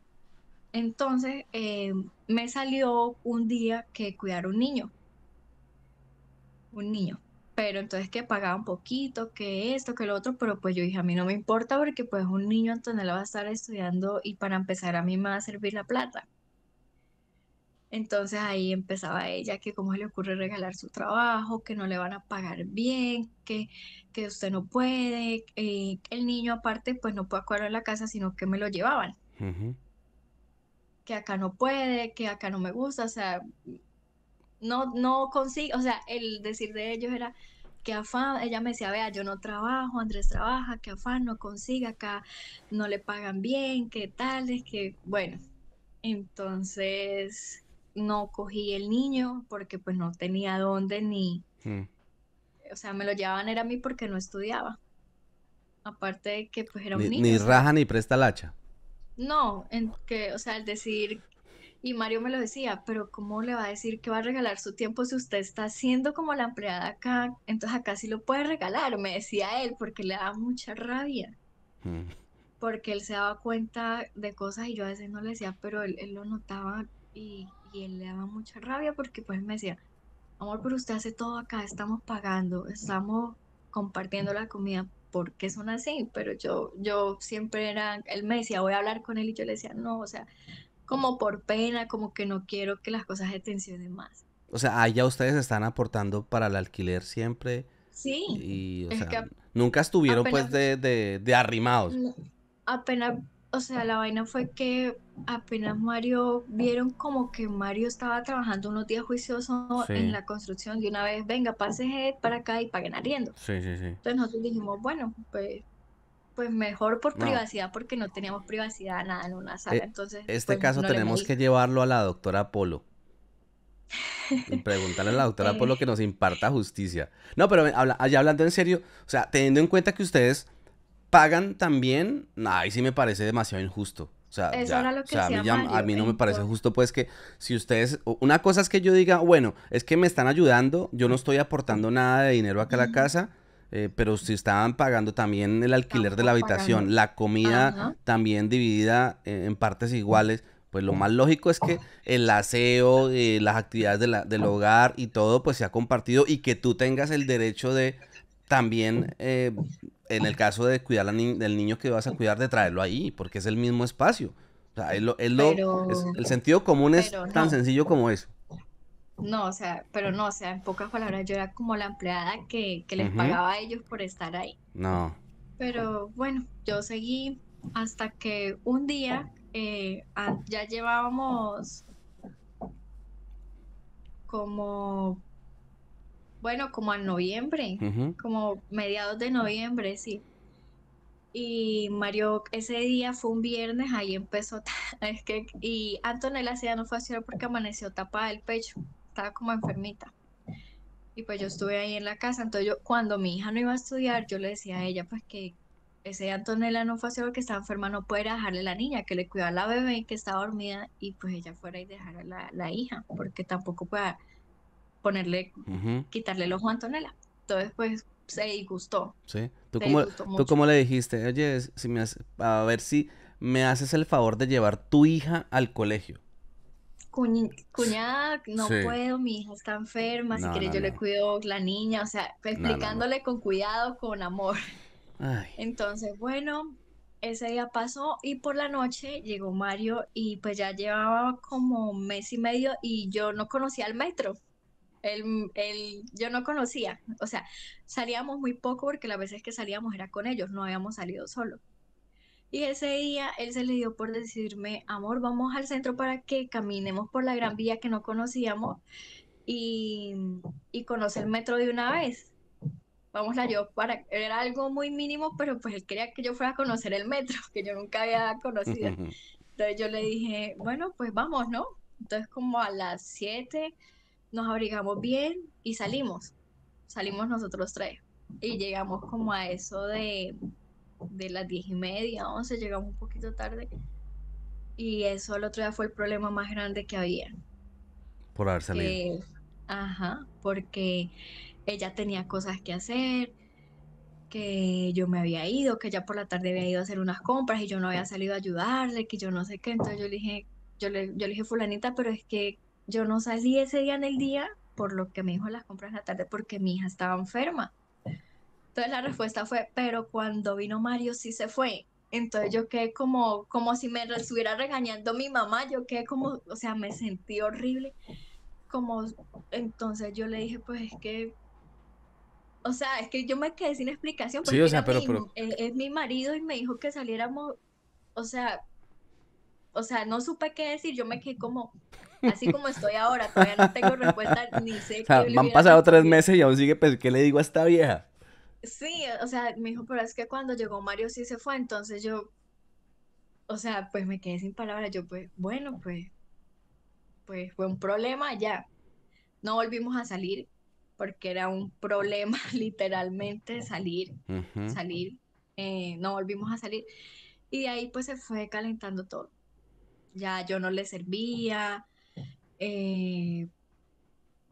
Entonces, eh, me salió un día que cuidar un niño. Un niño. Pero entonces que pagaba un poquito, que esto, que lo otro, pero pues yo dije, a mí no me importa porque pues un niño Antonella va a estar estudiando y para empezar a mí me va a servir la plata. Entonces ahí empezaba ella que cómo se le ocurre regalar su trabajo, que no le van a pagar bien, que, que usted no puede, eh, el niño aparte pues no puede acudir la casa, sino que me lo llevaban. Que acá no puede, que acá no me gusta, o sea, no, no consigo, o sea, el decir de ellos era, que afán, ella me decía, vea, yo no trabajo, Andrés trabaja, que afán, no consiga, acá no le pagan bien, qué tales, que bueno. Entonces, no cogí el niño porque pues no tenía dónde ni... Hmm. O sea, me lo llevaban era a mí porque no estudiaba. Aparte de que pues era un niño. Ni raja ni presta la hacha. No, en que, o sea, el decir... Y Mario me lo decía, pero ¿cómo le va a decir que va a regalar su tiempo si usted está siendo como la empleada acá? Entonces acá sí lo puede regalar, me decía él, porque le daba mucha rabia. Hmm. porque él se daba cuenta de cosas y yo a veces no le decía, pero él, él lo notaba y y él le daba mucha rabia porque pues me decía, amor, pero usted hace todo acá, estamos pagando, estamos compartiendo la comida, ¿por qué son así? Pero yo, yo siempre era, él me decía, voy a hablar con él y yo le decía, no, o sea, como por pena, como que no quiero que las cosas se tensionen más. O sea, allá ustedes están aportando para el alquiler siempre. Sí. Y, o sea, nunca estuvieron pues de, de, de, arrimados. Apenas o sea, la vaina fue que apenas Mario, vieron como que Mario estaba trabajando unos días juiciosos en la construcción de una vez, venga, pase para acá y paguen arriendo. Sí, sí, sí. Entonces nosotros dijimos, bueno, pues pues mejor por privacidad porque no teníamos privacidad nada en una sala. Eh, entonces, este pues, caso tenemos que llevarlo a la doctora Polo. Y [LAUGHS] preguntarle a la doctora Polo que nos imparta justicia. No, pero allá hablando en serio, o sea, teniendo en cuenta que ustedes pagan también, ahí sí me parece demasiado injusto. O sea, a, mí no me parece justo, pues que si ustedes, una cosa es que yo diga, bueno, es que me están ayudando, yo no estoy aportando nada de dinero acá a la casa, eh, pero si estaban pagando también el alquiler de la habitación, la comida también dividida eh, en partes iguales, pues lo más lógico es que oh. el aseo, eh, las actividades del oh. hogar y todo, pues se ha compartido y que tú tengas el derecho de también en el caso de cuidar ni del niño que vas a cuidar, de traerlo ahí, porque es el mismo espacio. O sea, lo, el sentido común es tan sencillo como eso. No, o sea, pero no, o sea, en pocas palabras, yo era como la empleada que, les pagaba a ellos por estar ahí. No. Pero bueno, yo seguí hasta que un día eh, ya llevábamos como bueno, como en noviembre, como mediados de noviembre, sí. Y Mario, ese día fue un viernes, ahí empezó, [LAUGHS] es que, y Antonella se no fue a porque amaneció tapada el pecho, estaba como enfermita. Y pues yo estuve ahí en la casa, entonces yo, cuando mi hija no iba a estudiar, yo le decía a ella, pues que ese Antonella no fue a porque estaba enferma, no puede dejarle a la niña, que le cuidaba a la bebé que estaba dormida, y pues ella fuera y dejara a la, hija, porque tampoco pueda ponerle, quitarle el ojo a Antonella. Entonces, pues se disgustó. Sí. ¿Tú, cómo, ¿tú cómo, le dijiste? Oye, si me a ver si me haces el favor de llevar tu hija al colegio. cuñada, no puedo, mi hija está enferma, si quiere yo le cuido la niña, o sea, explicándole con cuidado, con amor. Entonces, bueno, ese día pasó y por la noche llegó Mario y pues ya llevaba como mes y medio y yo no conocía al metro él, yo no conocía, o sea, salíamos muy poco porque las veces que salíamos era con ellos, no habíamos salido solo. Y ese día él se le dio por decirme, amor, vamos al centro para que caminemos por la gran vía que no conocíamos y, y conocer el metro de una vez. Vamos a yo para, era algo muy mínimo, pero pues él quería que yo fuera a conocer el metro, [LAUGHS] que yo nunca había conocido. Entonces yo le dije, bueno, pues vamos, ¿no? Entonces como a las 7 nos abrigamos bien y salimos. Salimos nosotros tres. Y llegamos como a eso de, de las diez y media, once, llegamos un poquito tarde. Y eso el otro día fue el problema más grande que había. Por haber salido. ajá, porque ella tenía cosas que hacer, que yo me había ido, que ella por la tarde había ido a hacer unas compras y yo no había salido a ayudarle, que yo no sé qué. Entonces yo le dije, yo yo le dije, fulanita, pero es que yo no salí ese día en el día por lo que me dijo las compras en la tarde porque mi hija estaba enferma. Entonces la respuesta fue, pero cuando vino Mario sí se fue. Entonces yo quedé como, como si me estuviera regañando mi mamá, yo quedé como, o sea, me sentí horrible. Como, entonces yo le dije, pues es que, o sea, es que yo me quedé sin explicación. Porque sí, pero, es mi marido y me dijo que saliéramos, o sea, o sea, no supe qué decir, yo me quedé como, Así como estoy ahora, todavía no tengo respuesta ni sé o sea, Han pasado tres meses y aún sigue, pues, ¿qué le digo a esta vieja? Sí, o sea, me dijo, pero es que cuando llegó Mario sí se fue, entonces yo, o sea, pues me quedé sin palabras, yo pues, bueno, pues, pues fue un problema ya. No volvimos a salir porque era un problema [LAUGHS] literalmente salir, salir, eh, no volvimos a salir. Y de ahí pues se fue calentando todo. Ya yo no le servía, eh,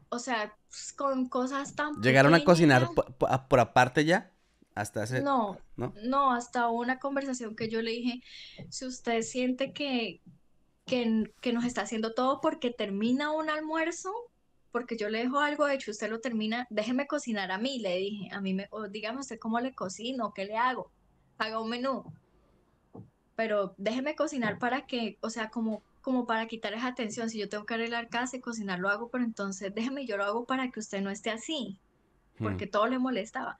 o sea, pues, con cosas tan... ¿Llegaron a cocinar por, aparte ya? Hasta ese... No, no, no, hasta una conversación que yo le dije, si usted siente que, que, que, nos está haciendo todo porque termina un almuerzo, porque yo le dejo algo hecho, usted lo termina, déjeme cocinar a mí, le dije, a mí me, o dígame usted cómo le cocino, qué le hago, haga un menú, pero déjeme cocinar para que, o sea, como como para quitar esa atención, si yo tengo que arreglar casa y cocinar, lo hago, pero entonces déjeme, yo lo hago para que usted no esté así, porque hmm. todo le molestaba.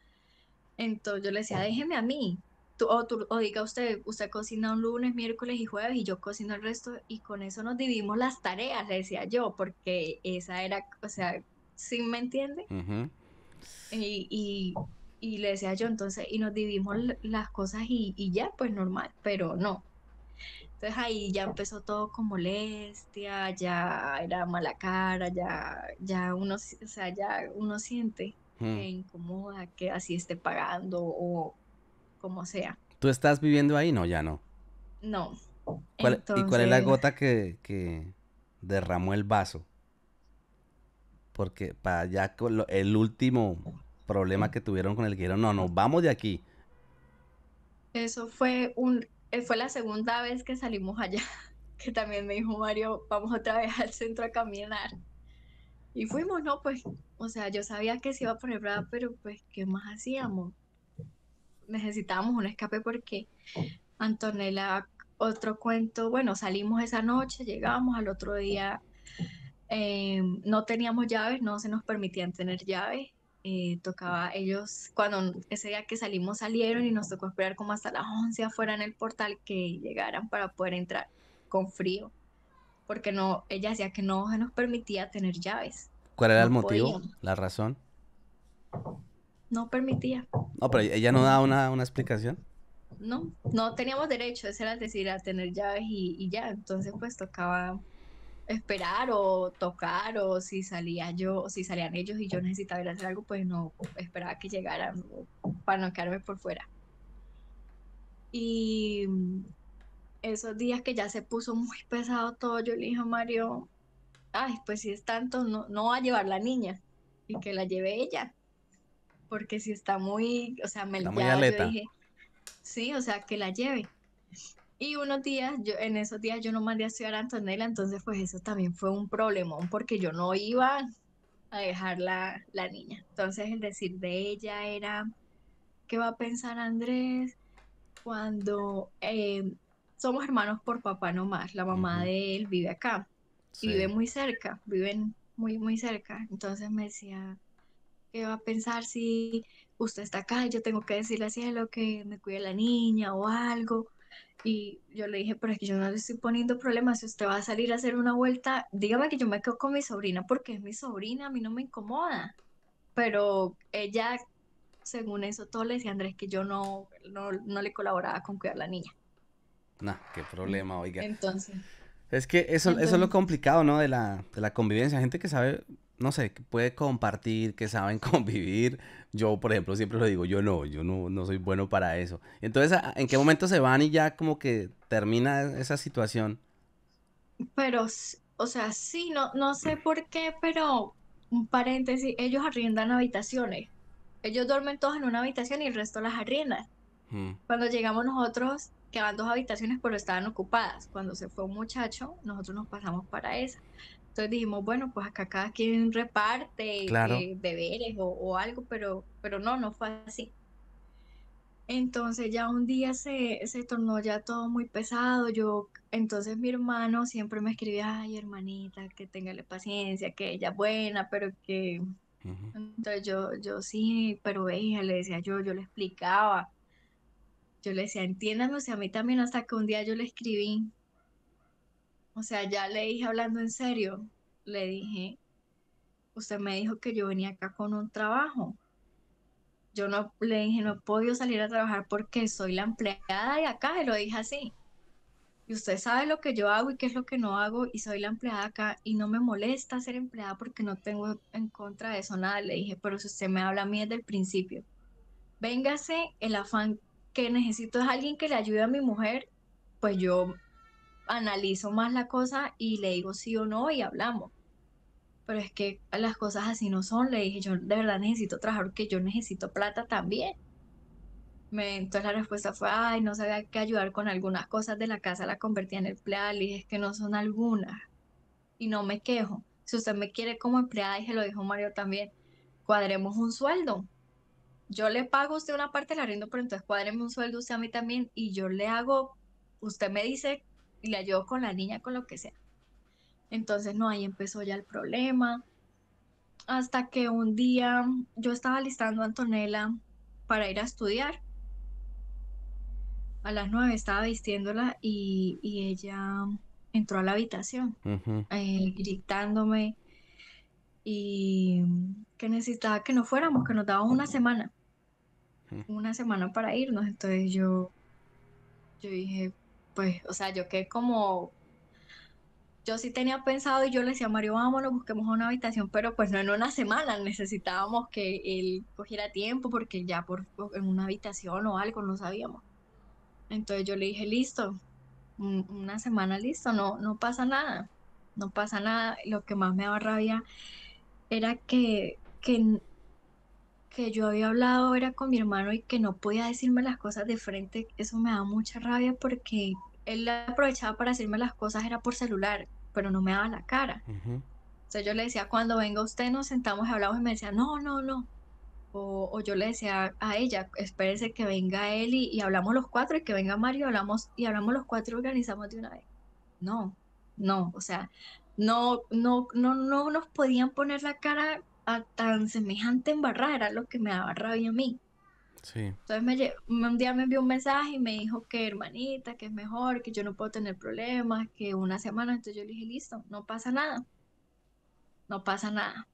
Entonces yo le decía, oh. déjeme a mí, tú, o, diga usted, usted cocina un lunes, miércoles y jueves y yo cocino el resto y con eso nos dividimos las tareas, le decía yo, porque esa era, o sea, ¿sí me entiende? y, y, y, le decía yo entonces, y nos dividimos las cosas y, y ya, pues normal, pero no, entonces ahí ya empezó todo con molestia, ya era mala cara, ya, ya uno, uno siente hmm. que incomoda, que así esté pagando o como sea. ¿Tú estás viviendo ahí? No, ya no. No. ¿Y cuál es la gota que, derramó el vaso? Porque para allá el último problema que tuvieron con el que dijeron, no, nos vamos de aquí. Eso fue un, eh, fue la segunda vez que salimos allá, [LAUGHS] que también me dijo Mario, vamos otra vez al centro a caminar. Y fuimos, ¿no? Pues, o sea, yo sabía que se iba a poner brava, pero pues, ¿qué más hacíamos? Necesitábamos un escape porque Antonella, otro cuento, bueno, salimos esa noche, llegábamos al otro día, eh, no teníamos llaves, no se nos permitían tener llaves eh, tocaba ellos, cuando ese día que salimos salieron y nos tocó esperar como hasta las 11 afuera en el portal que llegaran para poder entrar con frío, porque no, ella decía que no se nos permitía tener llaves. ¿Cuál era el motivo? ¿La razón? No permitía. No, pero ella no da una, explicación. No, no teníamos derecho, ese era decir, a tener llaves y ya, entonces pues tocaba esperar o tocar o si salía yo o si salían ellos y yo necesitaba ir a hacer algo pues no esperaba que llegaran para no quedarme por fuera y mm, esos días que ya se puso muy pesado todo yo le dije a Mario ay pues si es tanto no, no va a llevar la niña y que la lleve ella porque si está muy o sea me lo dije sí o sea que la lleve y unos días, yo, en esos días yo no mandé a estudiar a Antonella, entonces pues eso también fue un problemón porque yo no iba a dejar la, niña. Entonces el decir de ella era, ¿qué va a pensar Andrés cuando eh, somos hermanos por papá nomás? La mamá de él vive acá, vive muy cerca, viven muy, muy cerca. Entonces me decía, ¿qué va a pensar si usted está acá? Yo tengo que decirle así a lo que me cuide la niña o algo y yo le dije, pero es que yo no le estoy poniendo problemas. Si usted va a salir a hacer una vuelta, dígame que yo me quedo con mi sobrina porque es mi sobrina, a mí no me incomoda. Pero ella, según eso, todo le decía a Andrés que yo no, no, le colaboraba con cuidar a la niña. Nah, qué problema, oiga. Entonces. Es que eso, eso es lo complicado, ¿no? De la, de la convivencia. Gente que sabe no sé, puede compartir, que saben [LAUGHS] convivir. Yo, por ejemplo, siempre lo digo, yo no, yo no, soy bueno para eso. Entonces, ¿en qué momento se van y ya como que termina esa situación? Pero, o sea, sí, no, no sé mm. por qué, pero un paréntesis, ellos arriendan habitaciones. Ellos duermen todos en una habitación y el resto las arriendan. Mm. Cuando llegamos nosotros, quedaban dos habitaciones, pero estaban ocupadas. Cuando se fue un muchacho, nosotros nos pasamos para esa. Entonces dijimos, bueno, pues acá cada quien reparte eh, deberes o, algo, pero, pero no, no fue así. Entonces ya un día se, se, tornó ya todo muy pesado. Yo, entonces mi hermano siempre me escribía, ay hermanita, que téngale paciencia, que ella es buena, pero que... Entonces yo, yo sí, pero ella le decía yo, yo le explicaba yo le decía, entiéndame, o sea, a mí también hasta que un día yo le escribí, o sea, ya le dije hablando en serio, le dije, usted me dijo que yo venía acá con un trabajo. Yo no le dije, no he podido salir a trabajar porque soy la empleada de acá, se lo dije así. Y usted sabe lo que yo hago y qué es lo que no hago y soy la empleada acá y no me molesta ser empleada porque no tengo en contra de eso nada. Le dije, pero si usted me habla a mí desde el principio, véngase el afán que necesito es alguien que le ayude a mi mujer, pues yo analizo más la cosa y le digo sí o no y hablamos. Pero es que las cosas así no son, le dije, yo de verdad necesito trabajar porque yo necesito plata también. Me, entonces la respuesta fue, ay, no sabía que ayudar con algunas cosas de la casa, la convertí en empleada, le dije, es que no son algunas. Y no me quejo. Si usted me quiere como empleada, dije lo dijo Mario también, cuadremos un sueldo yo le pago a usted una parte la arriendo, pero entonces cuádreme un sueldo usted a mí también y yo le hago, usted me dice y le ayudo con la niña, con lo que sea. Entonces, no, ahí empezó ya el problema. Hasta que un día yo estaba listando a Antonella para ir a estudiar. A las nueve estaba vistiéndola y, ella entró a la habitación eh, gritándome y que necesitaba que no fuéramos, que nos daba una semana una semana para irnos, entonces yo, yo dije, pues, o sea, yo quedé como, yo sí tenía pensado y yo le decía a Mario, vámonos, busquemos una habitación, pero pues no en una semana, necesitábamos que él cogiera tiempo porque ya por, en una habitación o algo no sabíamos. Entonces yo le dije, listo, una semana listo, no, no pasa nada, no pasa nada. Lo que más me daba rabia era que, que que yo había hablado era con mi hermano y que no podía decirme las cosas de frente, eso me da mucha rabia porque él aprovechaba para decirme las cosas, era por celular, pero no me daba la cara. o Entonces yo le decía, cuando venga usted nos sentamos y hablamos y me decía, no, no, no. O, yo le decía a ella, espérese que venga él y, hablamos los cuatro y que venga Mario hablamos, y hablamos los cuatro y organizamos de una vez. No, no, o sea, no, no, no nos podían poner la cara a tan semejante embarrada era lo que me daba rabia a mí. Entonces me, un día me envió un mensaje y me dijo que hermanita, que es mejor, que yo no puedo tener problemas, que una semana. Entonces yo le dije, listo, no pasa nada. No pasa nada.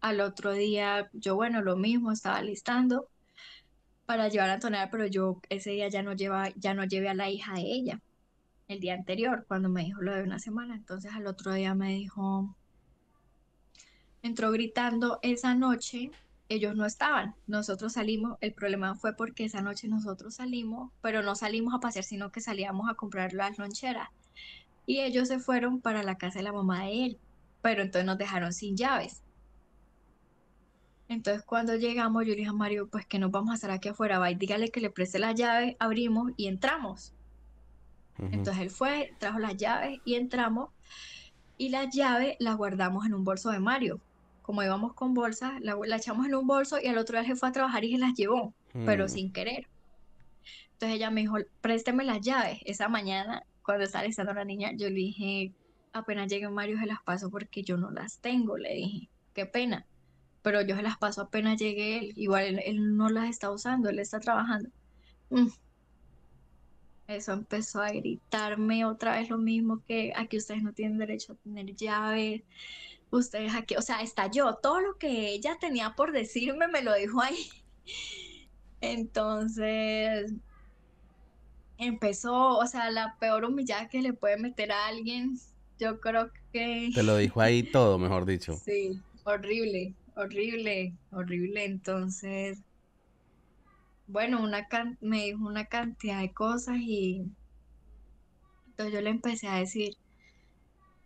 Al otro día, yo, bueno, lo mismo, estaba listando para llevar a Antonella, pero yo ese día ya no, lleva, ya no llevé a la hija de ella el día anterior, cuando me dijo lo de una semana. Entonces al otro día me dijo, entró gritando esa noche, ellos no estaban. Nosotros salimos, el problema fue porque esa noche nosotros salimos, pero no salimos a pasear, sino que salíamos a comprar las loncheras. Y ellos se fueron para la casa de la mamá de él, pero entonces nos dejaron sin llaves. Entonces cuando llegamos yo le dije a Mario, pues que nos vamos a hacer aquí afuera, va y dígale que le preste las llaves, abrimos y entramos. Entonces él fue, trajo las llaves y entramos y las llaves las guardamos en un bolso de Mario como íbamos con bolsas, la, echamos en un bolso y al otro día se fue a trabajar y se las llevó, pero mm. sin querer. Entonces ella me dijo, présteme las llaves. Esa mañana, cuando estaba estando la niña, yo le dije, apenas llegue Mario se las paso porque yo no las tengo, le dije, qué pena. Pero yo se las paso apenas llegué. él, igual él, no las está usando, él está trabajando. Mm. Eso empezó a gritarme otra vez lo mismo que aquí ustedes no tienen derecho a tener llaves, ¿Ustedes aquí, o sea, estalló, todo lo que ella tenía por decirme me lo dijo ahí. [LAUGHS] Entonces, empezó, o sea, la peor humillada que le puede meter a alguien, yo creo que... Te lo dijo ahí [LAUGHS] todo, mejor dicho. Sí, horrible, horrible, horrible. Entonces, bueno, una me dijo una cantidad de cosas y entonces yo le empecé a decir,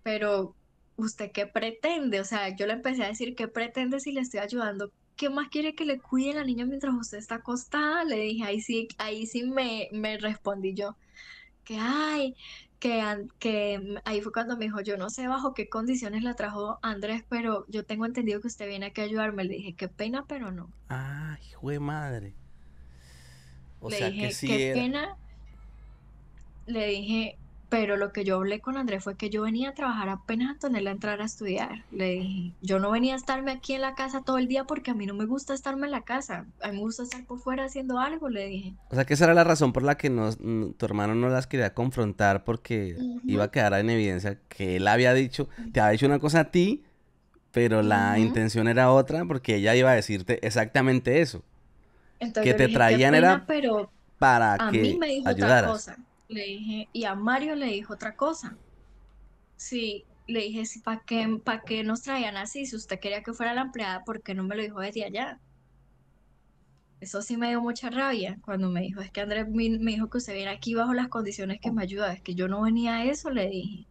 pero ¿usted qué pretende? O sea, yo le empecé a decir, ¿qué pretende si le estoy ayudando? ¿qué más quiere que le cuide la niña mientras usted está acostada? Le dije, ahí sí, ahí sí me, me respondí yo, que ay, que, que ahí fue cuando me dijo, yo no sé bajo qué condiciones la trajo Andrés, pero yo tengo entendido que usted viene aquí a ayudarme. Le dije, qué pena, pero no. ¡Ay, ah, hijo madre. O le dije, que qué pena. Le dije, pero lo que yo hablé con Andrés fue que yo venía a trabajar apenas a a entrar a estudiar. Le dije, yo no venía a estarme aquí en la casa todo el día porque a mí no me gusta estarme en la casa. A mí me gusta estar por fuera haciendo algo, le dije. O sea, que esa era la razón por la que tu hermano no las quería confrontar porque iba a quedar en evidencia que él había dicho, te había dicho una cosa a ti, pero la intención era otra porque ella iba a decirte exactamente eso. Entonces, que te traían era pero para a que mí me le dije, y a Mario le dijo otra cosa. Sí, le dije, ¿para qué, qué nos traían así? Si usted quería que fuera la empleada, ¿por qué no me lo dijo desde allá? Eso sí me dio mucha rabia cuando me dijo, es que Andrés me dijo que usted viene aquí bajo las condiciones que me ayuda, es que yo no venía a eso, le dije.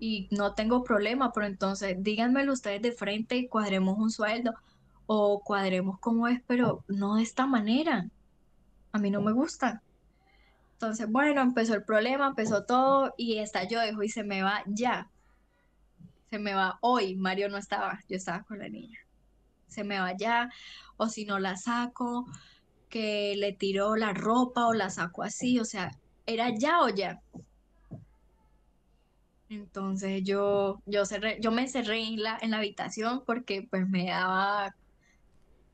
Y no tengo problema, pero entonces díganmelo ustedes de frente y cuadremos un sueldo o cuadremos como es, pero no de esta manera. A mí no me gusta. Entonces, bueno, empezó el problema, empezó todo y yo dejo, y se me va ya. Se me va hoy. Mario no estaba, yo estaba con la niña. Se me va ya, o si no la saco, que le tiró la ropa o la saco así, o sea, era ya o ya. Entonces yo, yo, cerré, yo me encerré en la, en la habitación porque pues me daba,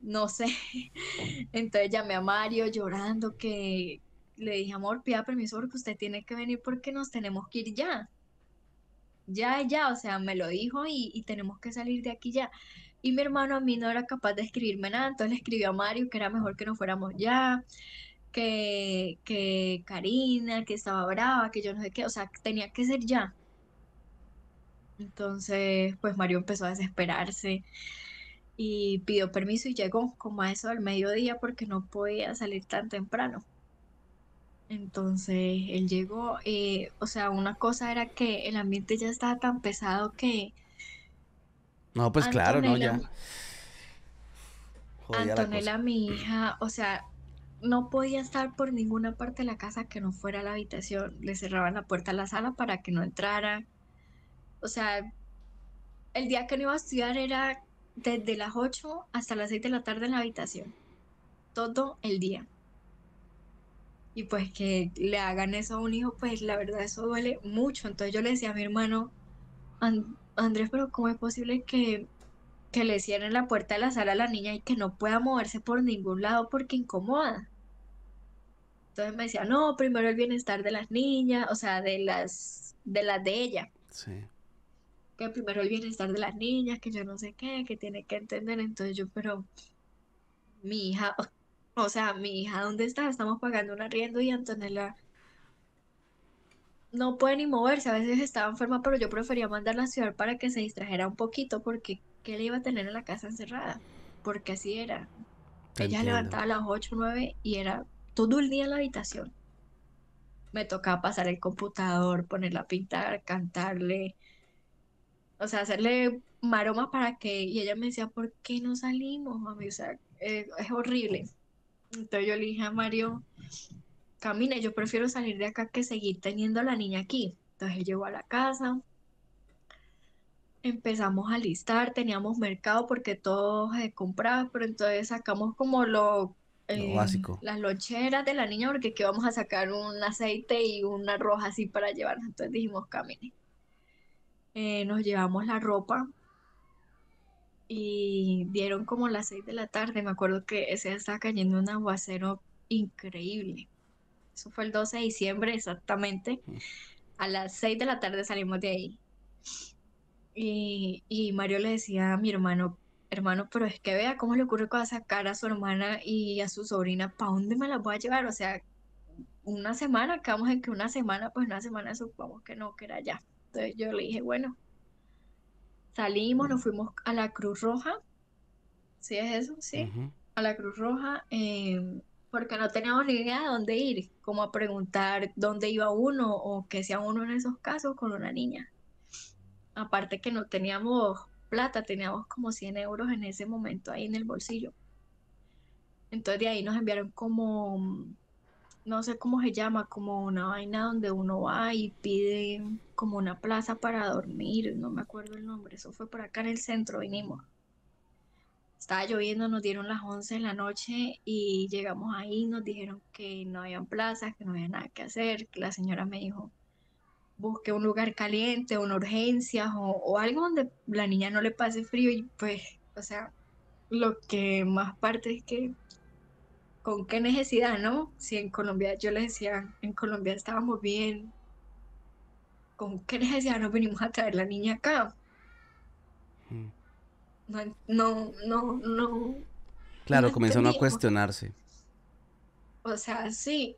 no sé. [LAUGHS] Entonces llamé a Mario llorando que, le dije, amor, pida permiso porque usted tiene que venir porque nos tenemos que ir ya. Ya, ya, o sea, me lo dijo y, tenemos que salir de aquí ya. Y mi hermano a mí no era capaz de escribirme nada, entonces le escribió a Mario que era mejor que nos fuéramos ya, que, que Karina, que estaba brava, que yo no sé qué, o sea, tenía que ser ya. Entonces, pues Mario empezó a desesperarse y pidió permiso y llegó como a eso al mediodía porque no podía salir tan temprano. Entonces él llegó, eh, o sea, una cosa era que el ambiente ya estaba tan pesado que... No, pues claro, no, ya. Antonella, mi hija, o sea, no podía estar por ninguna parte de la casa que no fuera la habitación. Le cerraban la puerta a la sala para que no entrara. O sea, el día que no iba a estudiar era desde las 8 hasta las 6 de la tarde en la habitación. Todo el día y pues que le hagan eso a un hijo, pues la verdad eso duele mucho. Entonces yo le decía a mi hermano, Andrés, pero ¿cómo es posible que, que le cierren la puerta de la sala a la niña y que no pueda moverse por ningún lado porque incomoda? Entonces me decía, no, primero el bienestar de las niñas, o sea, de las de las de ella. Sí. Que primero el bienestar de las niñas, que yo no sé qué, que tiene que entender. Entonces yo, pero mi hija o sea, mi hija, ¿dónde estás? Estamos pagando un arriendo y Antonella no puede ni moverse, a veces estaba enferma, pero yo prefería mandarla a ciudad para que se distrajera un poquito, porque ¿qué le iba a tener en la casa encerrada? Porque así era. Ella levantaba a las 8 o 9 y era todo el día en la habitación. Me tocaba pasar el computador, ponerla a pintar, cantarle, o sea, hacerle maromas para que... Y ella me decía, ¿por qué no salimos, mami? O sea, eh, es horrible. Entonces yo le dije a Mario, camine, yo prefiero salir de acá que seguir teniendo a la niña aquí. Entonces él llegó a la casa, empezamos a listar, teníamos mercado porque todo se eh, compraba, pero entonces sacamos como lo, eh, básico. Las loncheras de la niña porque que vamos a sacar un aceite y una roja así para llevarnos. Entonces dijimos, camine. Eh, nos llevamos la ropa y dieron como las 6 de la tarde. Me acuerdo que ese día estaba cayendo un aguacero increíble. Eso fue el 12 de diciembre exactamente. A las 6 de la tarde salimos de ahí. Y, Mario le decía a mi hermano, hermano, pero es que vea cómo le ocurre con va a sacar a su hermana y a su sobrina, ¿para dónde me las voy a llevar? O sea, una semana, acabamos en que una semana, pues una semana supongamos que no, que era ya. Entonces yo le dije, bueno, Salimos, nos fuimos a la Cruz Roja. ¿Sí es eso? Sí. A la Cruz Roja. Em, porque no teníamos ni idea de dónde ir, como a preguntar dónde iba uno o qué sea uno en esos casos con una niña. Aparte que no teníamos plata, teníamos como 100 euros en ese momento ahí en el bolsillo. Entonces de ahí nos enviaron como no sé cómo se llama, como una vaina donde uno va y pide como una plaza para dormir, no me acuerdo el nombre, eso fue por acá en el centro, vinimos. Estaba lloviendo, nos dieron las 11 de la noche y llegamos ahí, nos dijeron que no había plazas, que no había nada que hacer, la señora me dijo, busque un lugar caliente, una urgencia o, o algo donde la niña no le pase frío y pues, o sea, lo que más parte es que con qué necesidad, ¿no? Si en Colombia, yo le decía, en Colombia estábamos bien, con qué necesidad nos venimos a traer la niña acá. Mm. No, no, no, Claro, comenzó a cuestionarse. O sea, sí.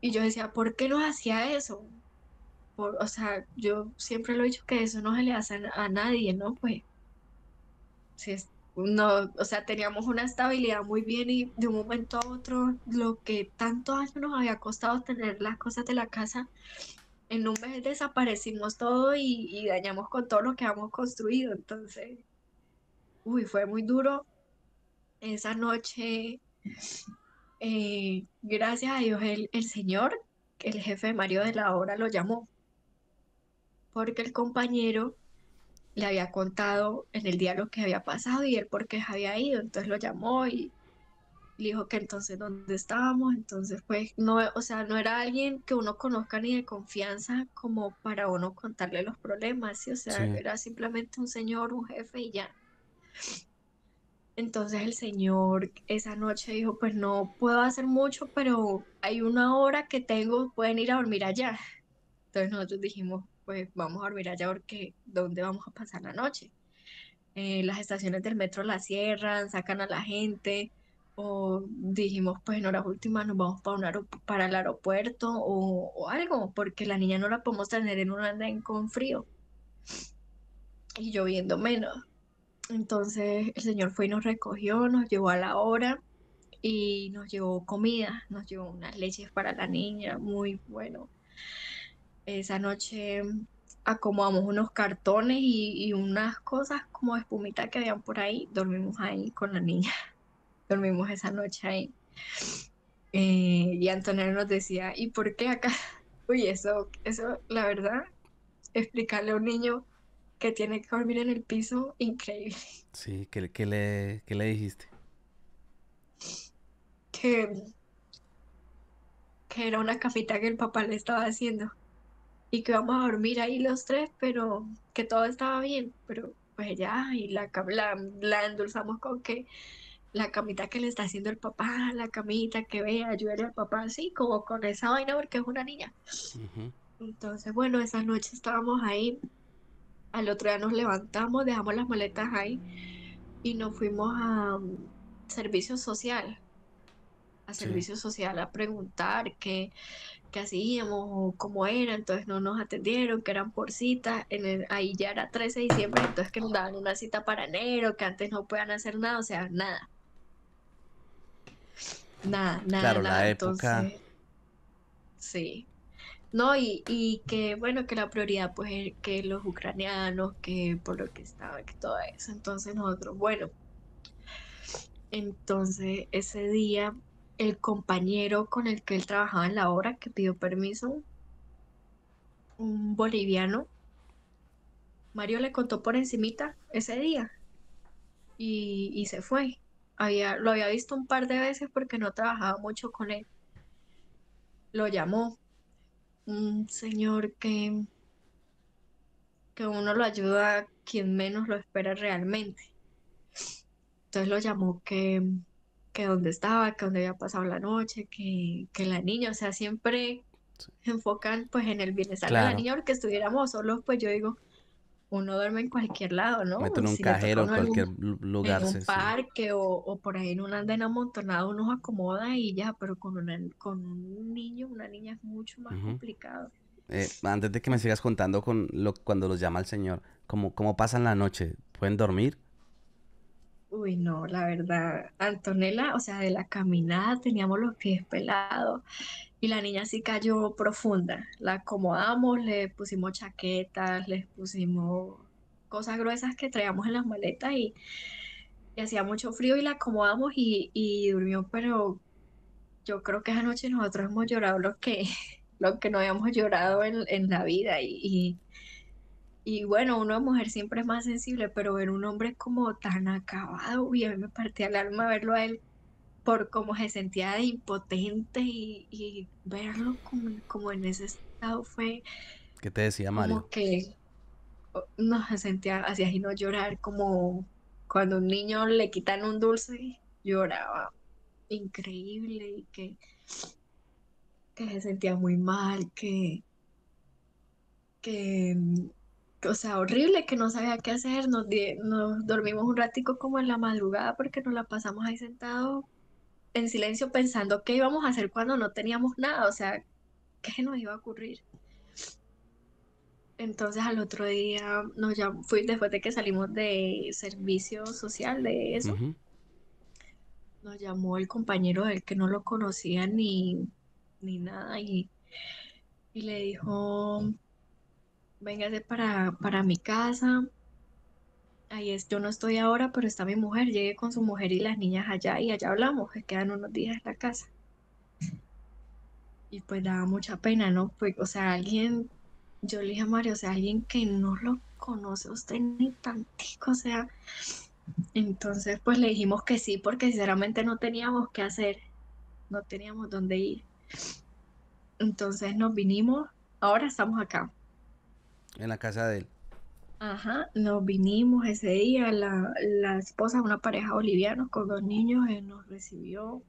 Y yo decía, ¿por qué no hacía eso? o sea, yo siempre lo he dicho que eso no se le hace a, nadie, ¿no? Pues, si no, o sea, teníamos una estabilidad muy bien y de un momento a otro, lo que tanto años nos había costado tener las cosas de la casa, en un mes desaparecimos todo y, dañamos con todo lo que habíamos construido. Entonces, uy, fue muy duro. Esa noche, eh, gracias a Dios, el, el señor, el jefe de Mario de la obra, lo llamó. Porque el compañero le había contado en el día lo que había pasado y el por qué había ido, entonces lo llamó y le dijo que entonces dónde estábamos, entonces pues no, o sea, no era alguien que uno conozca ni de confianza como para uno contarle los problemas, ¿sí? o sea, era simplemente un señor, un jefe y ya. Entonces el señor esa noche dijo, pues no puedo hacer mucho, pero hay una hora que tengo, pueden ir a dormir allá. Entonces nosotros dijimos, pues vamos a dormir allá porque ¿dónde vamos a pasar la noche? Eh, las estaciones del metro las cierran, sacan a la gente, o dijimos, pues en horas últimas nos vamos para, para el aeropuerto o, o, algo, porque la niña no la podemos tener en un andén con frío y lloviendo menos. Entonces el señor fue y nos recogió, nos llevó a la hora y nos llevó comida, nos llevó unas leches para la niña, muy bueno. Esa noche mm, acomodamos unos cartones y, unas cosas como espumita que habían por ahí. Dormimos ahí con la niña. [LAUGHS] Dormimos esa noche ahí. Eh, y Antonio nos decía, ¿y por qué acá? [LAUGHS] Uy, eso, eso, la verdad, explicarle a un niño que tiene que dormir en el piso, increíble. Sí, ¿qué, le, le dijiste? Que, que era una capita que el papá le estaba haciendo y que íbamos a dormir ahí los tres, pero que todo estaba bien, pero pues ya, y la, la, endulzamos con que la camita que le está haciendo el papá, la camita que ve, ayúdale al papá, así, como con esa vaina porque es una niña. Entonces, bueno, esa noche estábamos ahí, al otro día nos levantamos, dejamos las maletas ahí y nos fuimos a um, servicio social, a servicio social a preguntar qué qué hacíamos o cómo era, entonces no nos atendieron, que eran por cita, en ahí ya era 13 de diciembre, entonces que nos daban una cita para enero, que antes no puedan hacer nada, o sea, nada. Nada, nada, claro, La época... sí. No, y, y, que bueno, que la prioridad pues que los ucranianos, que por lo que estaba, que todo eso. Entonces nosotros, bueno, entonces ese día el compañero con el que él trabajaba en la obra que pidió permiso, un boliviano, Mario le contó por encimita ese día y, se fue. Había, lo había visto un par de veces porque no trabajaba mucho con él. Lo llamó un señor que, que uno lo ayuda quien menos lo espera realmente. Entonces lo llamó que que dónde estaba, que dónde había pasado la noche, que, que la niña, o sea, siempre se enfocan pues en el bienestar de la niña, porque estuviéramos solos, pues yo digo, uno duerme en cualquier lado, ¿no? En un cajero, en cualquier lugar. En un parque O, o, por ahí en un andén amontonado uno se acomoda y ya, pero con, con un niño, una niña es mucho más complicado. Eh, antes de que me sigas contando con lo, cuando los llama el Señor, ¿cómo, ¿cómo pasan la noche? ¿Pueden dormir? Uy, no, la verdad, Antonella, o sea, de la caminada teníamos los pies pelados y la niña sí cayó profunda. La acomodamos, le pusimos chaquetas, les pusimos cosas gruesas que traíamos en las maletas y, hacía mucho frío y la acomodamos y, durmió, pero yo creo que esa noche nosotros hemos llorado lo que, [LAUGHS] lo que no habíamos llorado en, la vida y y bueno, una mujer siempre es más sensible, pero ver un hombre como tan acabado, y a mí me partía el alma verlo a él por cómo se sentía de impotente y, verlo como, en ese estado fue... ¿Qué te decía Mario? Como que no se sentía así, así no llorar, como cuando a un niño le quitan un dulce, lloraba increíble y que, que se sentía muy mal, que, que o sea, horrible, que no sabía qué hacer, nos, nos dormimos un ratico como en la madrugada porque nos la pasamos ahí sentados en silencio pensando qué íbamos a hacer cuando no teníamos nada, o sea, qué nos iba a ocurrir. Entonces al otro día nos fui después de que salimos de servicio social de eso. Nos llamó el compañero del que no lo conocía ni, ni nada y, y le dijo, véngase para, para mi casa. Ahí es, yo no estoy ahora, pero está mi mujer. Llegué con su mujer y las niñas allá y allá hablamos, que quedan unos días en la casa. Y pues daba mucha pena, ¿no? Pues, o sea, alguien, yo le dije a Mario, o sea, alguien que no lo conoce usted ni tantico, o sea. Entonces, pues le dijimos que sí, porque sinceramente no teníamos qué hacer, no teníamos dónde ir. Entonces nos vinimos, ahora estamos acá en la casa de él. Ajá, nos vinimos ese día, la, esposa de una pareja boliviana con dos niños eh, nos recibió.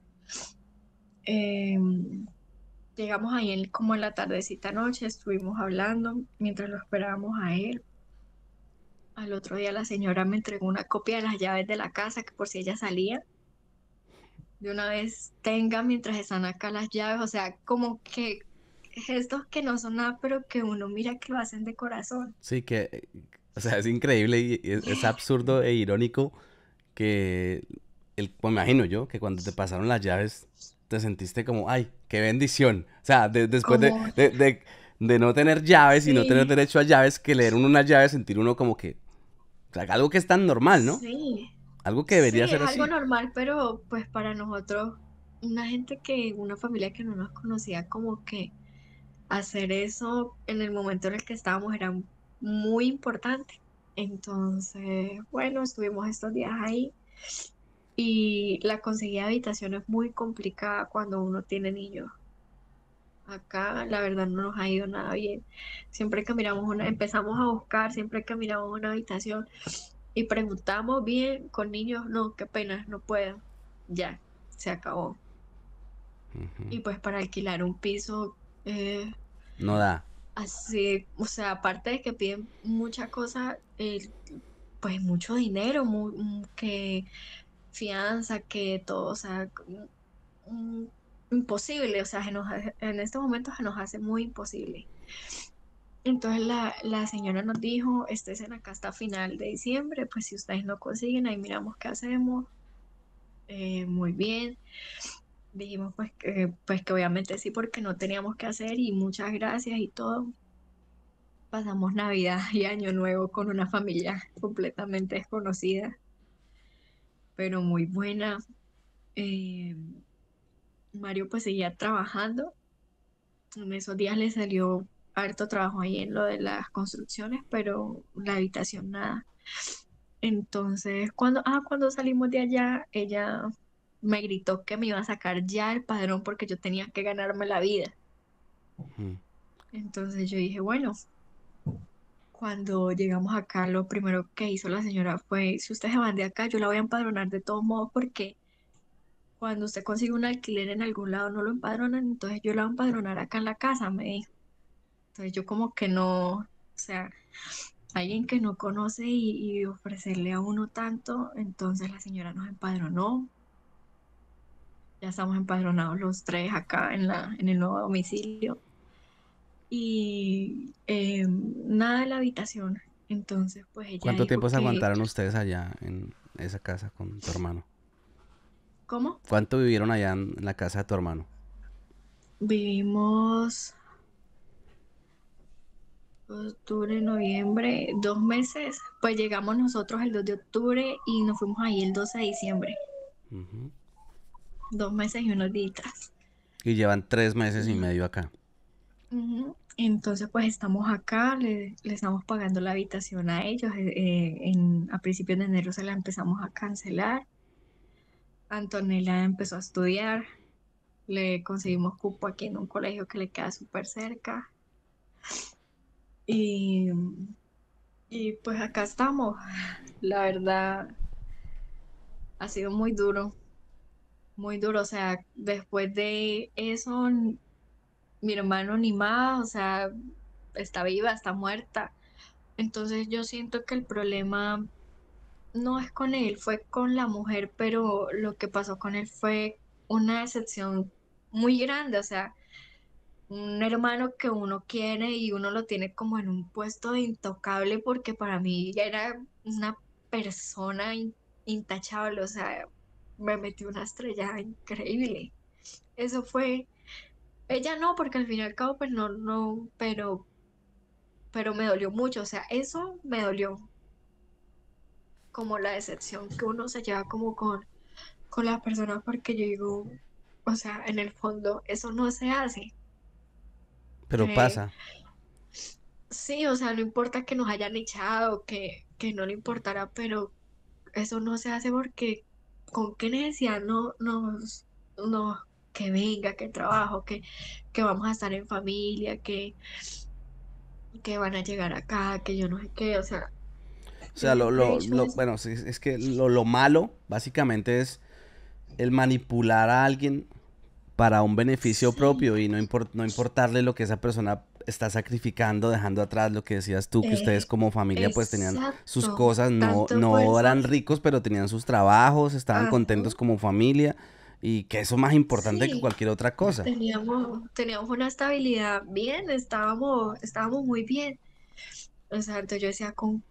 Em, llegamos ahí él como en la tardecita noche, estuvimos hablando mientras lo esperábamos a él. Al otro día la señora me entregó una copia de las llaves de la casa, que por si ella salía, de una vez tenga mientras están acá las llaves, o sea, como que gestos que no son nada, pero que uno mira que lo hacen de corazón. Sí, que, o sea, es increíble y es, [LAUGHS] absurdo e irónico que, el, me imagino yo, que cuando te pasaron las llaves te sentiste como, ay, qué bendición. O sea, después de, no tener llaves y no tener derecho a llaves, que leer uno una llave, sentir uno como que, algo que es tan normal, ¿no? Sí. Algo que debería ser es algo normal, pero pues para nosotros, una gente que, una familia que no nos conocía, como que hacer eso en el momento en el que estábamos era muy importante. Entonces, bueno, estuvimos estos días ahí y la conseguida de habitación es muy complicada cuando uno tiene niños. Acá la verdad no nos ha ido nada bien. Siempre que miramos una, empezamos a buscar, siempre que miramos una habitación y preguntamos bien con niños, no, qué pena, no puedo. Ya, se acabó. Y pues para alquilar un piso eh, no da. Así, o sea, aparte de que piden mucha cosa pues mucho dinero, mm, que fianza, que todo, o sea, mm, imposible, o sea, en este momento se nos hace muy imposible. Entonces la, señora nos dijo, estés en acá hasta final de diciembre, pues si ustedes no consiguen, ahí miramos qué hacemos. Eh, muy bien dijimos pues que, eh, pues que obviamente sí porque no teníamos que hacer y muchas gracias y todo. Pasamos Navidad y Año Nuevo con una familia completamente desconocida, pero muy buena. Eh, Mario pues seguía trabajando. En esos días le salió harto trabajo ahí en lo de las construcciones, pero la habitación nada. Entonces, cuando, ah, cuando salimos de allá, ella me gritó que me iba a sacar ya el padrón porque yo tenía que ganarme la vida. Entonces yo dije, bueno, cuando llegamos acá, lo primero que hizo la señora fue, si ustedes se van de acá, yo la voy a empadronar de todos modos, porque cuando usted consigue un alquiler en algún lado no lo empadronan, entonces yo la voy a empadronar acá en la casa, me dijo. Entonces yo como que no, o sea, alguien que no conoce y ofrecerle a uno tanto, entonces la señora nos empadronó, ya estamos empadronados los tres acá en, la, en el nuevo domicilio. Y em, nada de la habitación. Entonces, pues ella ¿Cuánto tiempo se aguantaron ustedes allá en esa casa con tu hermano? ¿Cómo? ¿Cuánto vivieron allá en la casa de tu hermano? Vivimos octubre, noviembre, dos meses. Pues llegamos nosotros el 2 de octubre y nos fuimos ahí el 12 de diciembre dos meses y unos días. Y llevan tres meses y medio acá. Entonces, pues estamos acá, le, estamos pagando la habitación a ellos. Eh, eh, a principios de enero se la empezamos a cancelar. Antonella empezó a estudiar, le conseguimos cupo aquí en un colegio que le queda súper cerca. Y, y pues acá estamos. La verdad, ha sido muy duro muy duro, o sea, después de eso, mi hermano ni más, o sea, está viva, está muerta. Entonces yo siento que el problema no es con él, fue con la mujer, pero lo que pasó con él fue una decepción muy grande, o sea, un hermano que uno quiere y uno lo tiene como en un puesto de intocable porque para mí era una persona intachable, o sea, me metí una estrella increíble. Eso fue. Ella no, porque al fin y al cabo, pues no, no, pero. Pero me dolió mucho, o sea, eso me dolió. Como la decepción que uno se lleva como con, con la persona, porque yo digo, o sea, en el fondo, eso no se hace. Pero eh, pasa. Sí, o sea, no importa que nos hayan echado, que, que no le importara, pero eso no se hace porque con qué necesidad no, no, que venga, que trabajo, que, que vamos a estar en familia, que, que van a llegar acá, que yo no sé qué, o sea. O sea, lo, lo, lo bueno, es, es que lo, lo malo básicamente es el manipular a alguien para un beneficio propio y no, no importarle lo que esa persona está sacrificando, dejando atrás lo que decías tú, que ustedes eh, como familia pues tenían sus cosas, no, no eran ricos, pero tenían sus trabajos, estaban contentos como familia y que eso es más importante que cualquier otra cosa. Teníamos, una estabilidad bien, estábamos, estábamos muy bien. O sea, entonces yo decía, ¿con,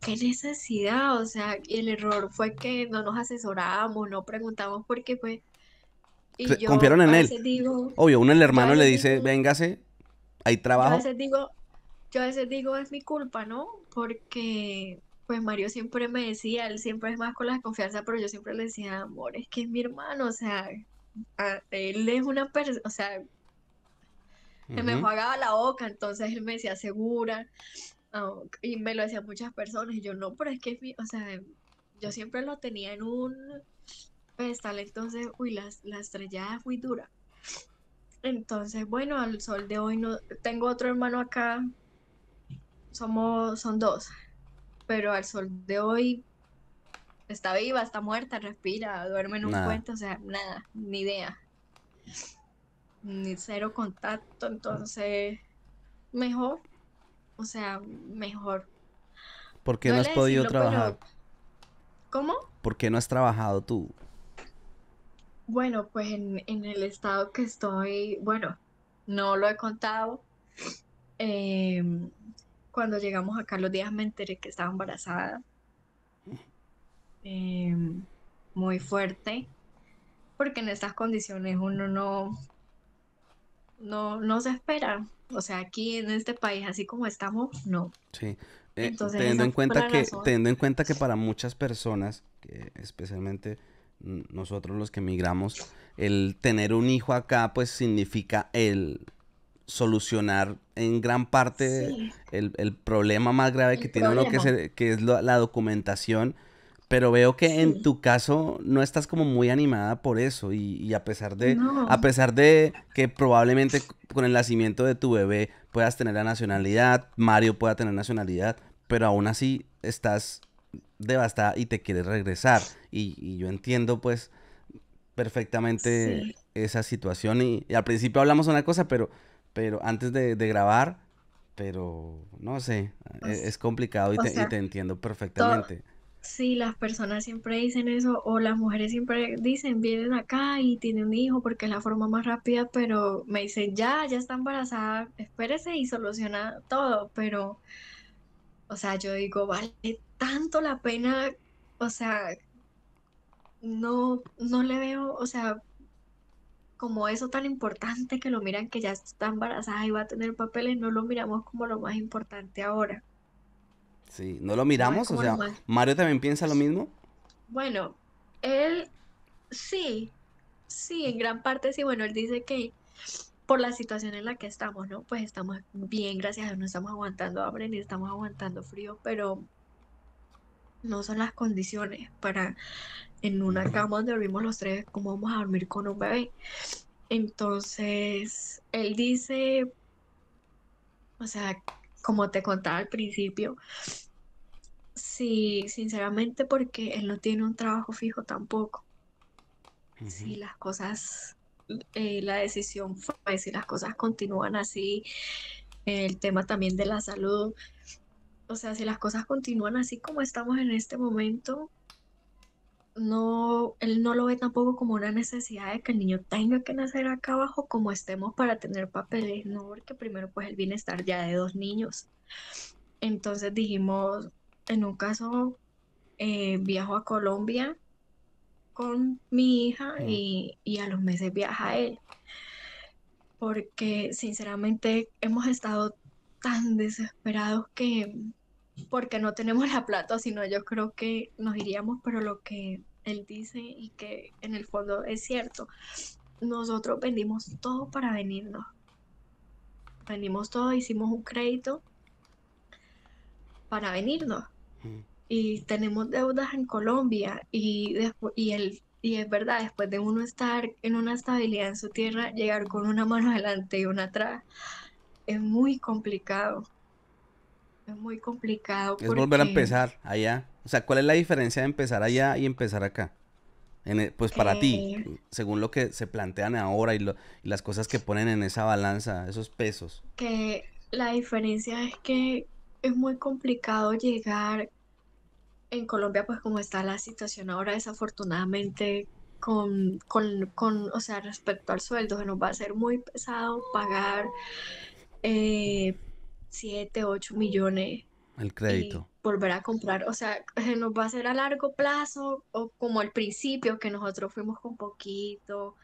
qué necesidad? O sea, el error fue que no nos asesorábamos, no preguntamos qué qué Y yo, Confiaron en él. Obvio, uno el hermano le dice, véngase, hay trabajo. Yo a veces digo, yo digo es mi culpa, ¿no? Porque pues Mario siempre me decía, él siempre es más con la desconfianza, pero yo siempre le decía, amor, es que es mi hermano, o sea, él es una persona, o sea, se me jugaba la boca, entonces él me decía, segura, y me lo decían muchas personas, y yo no, pero es que es mi, o sea, yo siempre lo tenía en un pedestal, entonces, uy, la, la estrellada es muy dura. Entonces, bueno, al sol de hoy no tengo otro hermano acá. Somos son dos. Pero al sol de hoy está viva, está muerta, respira, duerme en un cuento, o sea, nada, ni idea. Ni cero contacto, entonces mejor, o sea, mejor. ¿Por qué no, has podido trabajar? ¿Cómo? ¿Por qué no has trabajado tú? Bueno, pues en, el estado que estoy, bueno, no lo he contado. Em, cuando llegamos acá los días me enteré que estaba embarazada. Em, muy fuerte. Porque en estas condiciones uno no, no, no se espera. O sea, aquí en este país, así como estamos, no. Sí. Eh, teniendo, en cuenta que, teniendo en cuenta que para muchas personas, que especialmente nosotros los que emigramos, el tener un hijo acá pues significa el solucionar en gran parte el, problema más grave que tiene lo que es, que es la, documentación. Pero veo que en tu caso no estás como muy animada por eso y, a pesar de a pesar de que probablemente con el nacimiento de tu bebé puedas tener la nacionalidad, Mario pueda tener nacionalidad, pero aún así estás devastada y te quiere regresar. Y, yo entiendo pues perfectamente esa situación y, al principio hablamos una cosa, pero, pero antes de, grabar, pero no sé, e, pues, es, complicado y te, entiendo perfectamente. Sí, las personas siempre dicen eso, o las mujeres siempre dicen, vienen acá y tienen un hijo porque es la forma más rápida, pero me dicen, ya, ya está embarazada, espérese y soluciona todo, pero o sea, yo digo, vale tanto la pena, o sea, no, no le veo, o sea, como eso tan importante que lo miran que ya está embarazada y va a tener papeles, no lo miramos como lo más importante ahora. Sí, no lo miramos, o sea, Mario también piensa lo mismo. Bueno, él sí, sí, en gran parte sí, bueno, él dice que por la situación en la que estamos, ¿no? Pues estamos bien, gracias a Dios, no estamos aguantando hambre ni estamos aguantando frío, pero no son las condiciones para en una cama donde dormimos los tres, cómo vamos a dormir con un bebé. Entonces, él dice, o sea, como te contaba al principio, sí, sinceramente porque él no tiene un trabajo fijo tampoco. Sí, las cosas eh, la decisión fue, si las cosas continúan así, el tema también de la salud, o sea, si las cosas continúan así como estamos en este momento, no, él no lo ve tampoco como una necesidad de que el niño tenga que nacer acá abajo como estemos para tener papeles, no, porque primero pues el bienestar ya de dos niños. Entonces dijimos, en un caso, eh, viajo a Colombia con mi hija mm. y, a los meses viaja él. Porque sinceramente hemos estado tan desesperados que porque no tenemos la plata, sino yo creo que nos iríamos, pero lo que él dice y que en el fondo es cierto, nosotros vendimos todo para venirnos. Vendimos todo, hicimos un crédito para venirnos. Mm y tenemos deudas en Colombia y, y, el, y es verdad, después de uno estar en una estabilidad en su tierra, llegar con una mano [LAUGHS] adelante y una atrás es muy complicado. Es muy complicado. Es volver a empezar allá. O sea, ¿cuál es la diferencia de empezar allá y empezar acá? E, pues para ti, eh, según lo que se plantean ahora y las cosas que ponen en esa balanza, esos pesos. Que la diferencia es que es muy complicado llegar en Colombia, pues como está la situación ahora, desafortunadamente, con, con, con o sea, respecto al sueldo, se nos va a ser muy pesado pagar eh, 7, 8 millones. El crédito. volver a comprar, o sea, se nos va a hacer a largo plazo, o como al principio, que nosotros fuimos con poquito,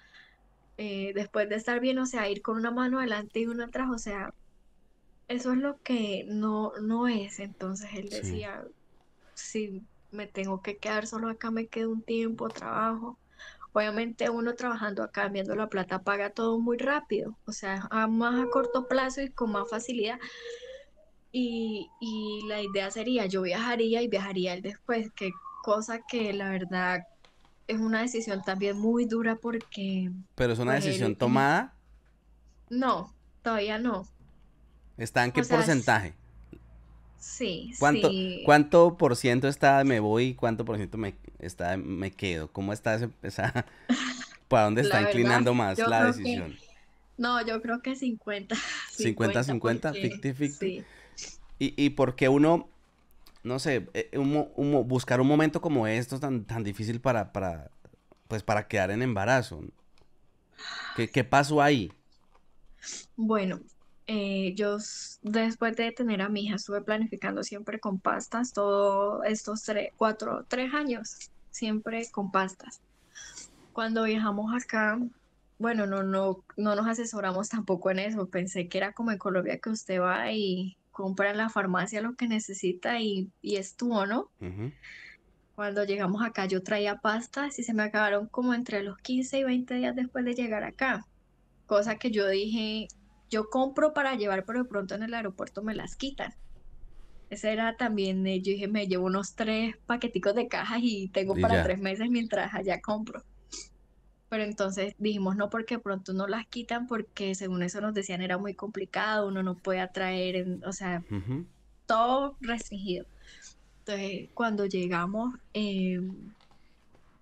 eh, después de estar bien, o sea, ir con una mano adelante y una atrás, o sea, eso es lo que no, no es. Entonces él decía, si me tengo que quedar solo acá, me quedo un tiempo, trabajo. Obviamente uno trabajando acá, viendo la plata, paga todo muy rápido, o sea, a más a corto plazo y con más facilidad. Y, la idea sería, yo viajaría y viajaría él después, que cosa que la verdad es una decisión también muy dura porque... Pero es una pues, decisión tomada. No, todavía no. ¿Está en qué porcentaje? Sí, ¿Cuánto, sí. ¿Cuánto por ciento está me voy y cuánto por ciento me, está, me quedo? ¿Cómo está esa, [LAUGHS] para dónde está inclinando más la decisión? no, yo creo que 50. 50, 50, 50 Sí. Y, y qué uno, no sé, eh, buscar un momento como esto tan, tan difícil para, pues para quedar en embarazo. ¿Qué, qué pasó ahí? Bueno, eh, yo después de tener a mi hija estuve planificando siempre con pastas todos estos tres, cuatro, tres años, siempre con pastas. Cuando viajamos acá, bueno, no, no, no nos asesoramos tampoco en eso. Pensé que era como en Colombia que usted va y compra en la farmacia lo que necesita y, y es tu ¿no? Cuando llegamos acá yo traía pastas y se me acabaron como entre los 15 y 20 días después de llegar acá. Cosa que yo dije, yo compro para llevar, pero de pronto en el aeropuerto me las quitan. Ese era también, eh, yo dije, me llevo unos tres paqueticos de cajas y tengo para tres meses mientras allá compro. Pero entonces dijimos, no, porque pronto no las quitan, porque según eso nos decían era muy complicado, uno no puede atraer, o sea, todo restringido. Entonces, cuando llegamos, em,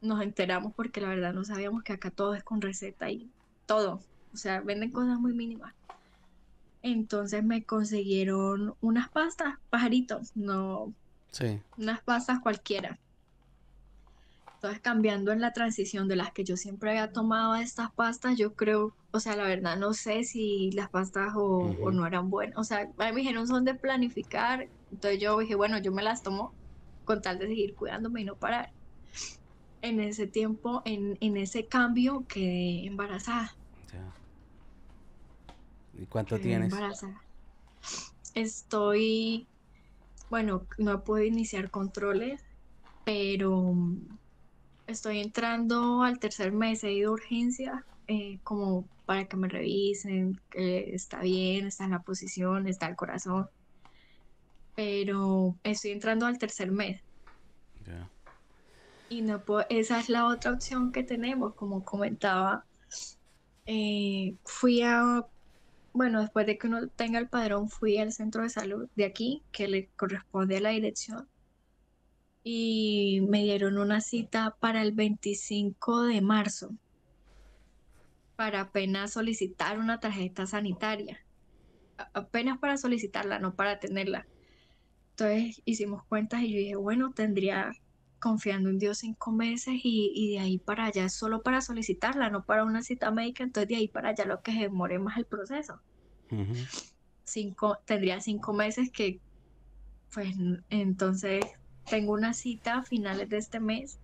nos enteramos porque la verdad no sabíamos que acá todo es con receta y todo. O sea, venden cosas muy mínimas. Entonces me consiguieron unas pastas, pajaritos, no. Sí. Unas pastas cualquiera. Entonces, cambiando en la transición de las que yo siempre había tomado estas pastas, yo creo, o sea, la verdad no sé si las pastas o, no eran buenas. O sea, me dijeron son de planificar. Entonces yo dije, bueno, yo me las tomo con tal de seguir cuidándome y no parar. En ese tiempo, en, ese cambio, quedé embarazada cuánto tienes? Estoy, bueno, no puedo iniciar controles, pero mm, estoy entrando al tercer mes, he ido a urgencia, eh, como para que me revisen, que está bien, está en la posición, está el corazón. Pero estoy entrando al tercer mes. Y no puedo, esa es la otra opción que tenemos, como comentaba. Eh, fui a bueno, después de que uno tenga el padrón, fui al centro de salud de aquí, que le corresponde a la dirección, y me dieron una cita para el 25 de marzo, para apenas solicitar una tarjeta sanitaria, apenas para solicitarla, no para tenerla. Entonces hicimos cuentas y yo dije, bueno, tendría confiando en Dios cinco meses y, de ahí para allá es solo para solicitarla, no para una cita médica, entonces de ahí para allá lo que se demore más el proceso. cinco, tendría cinco meses que, pues entonces tengo una cita a finales de este mes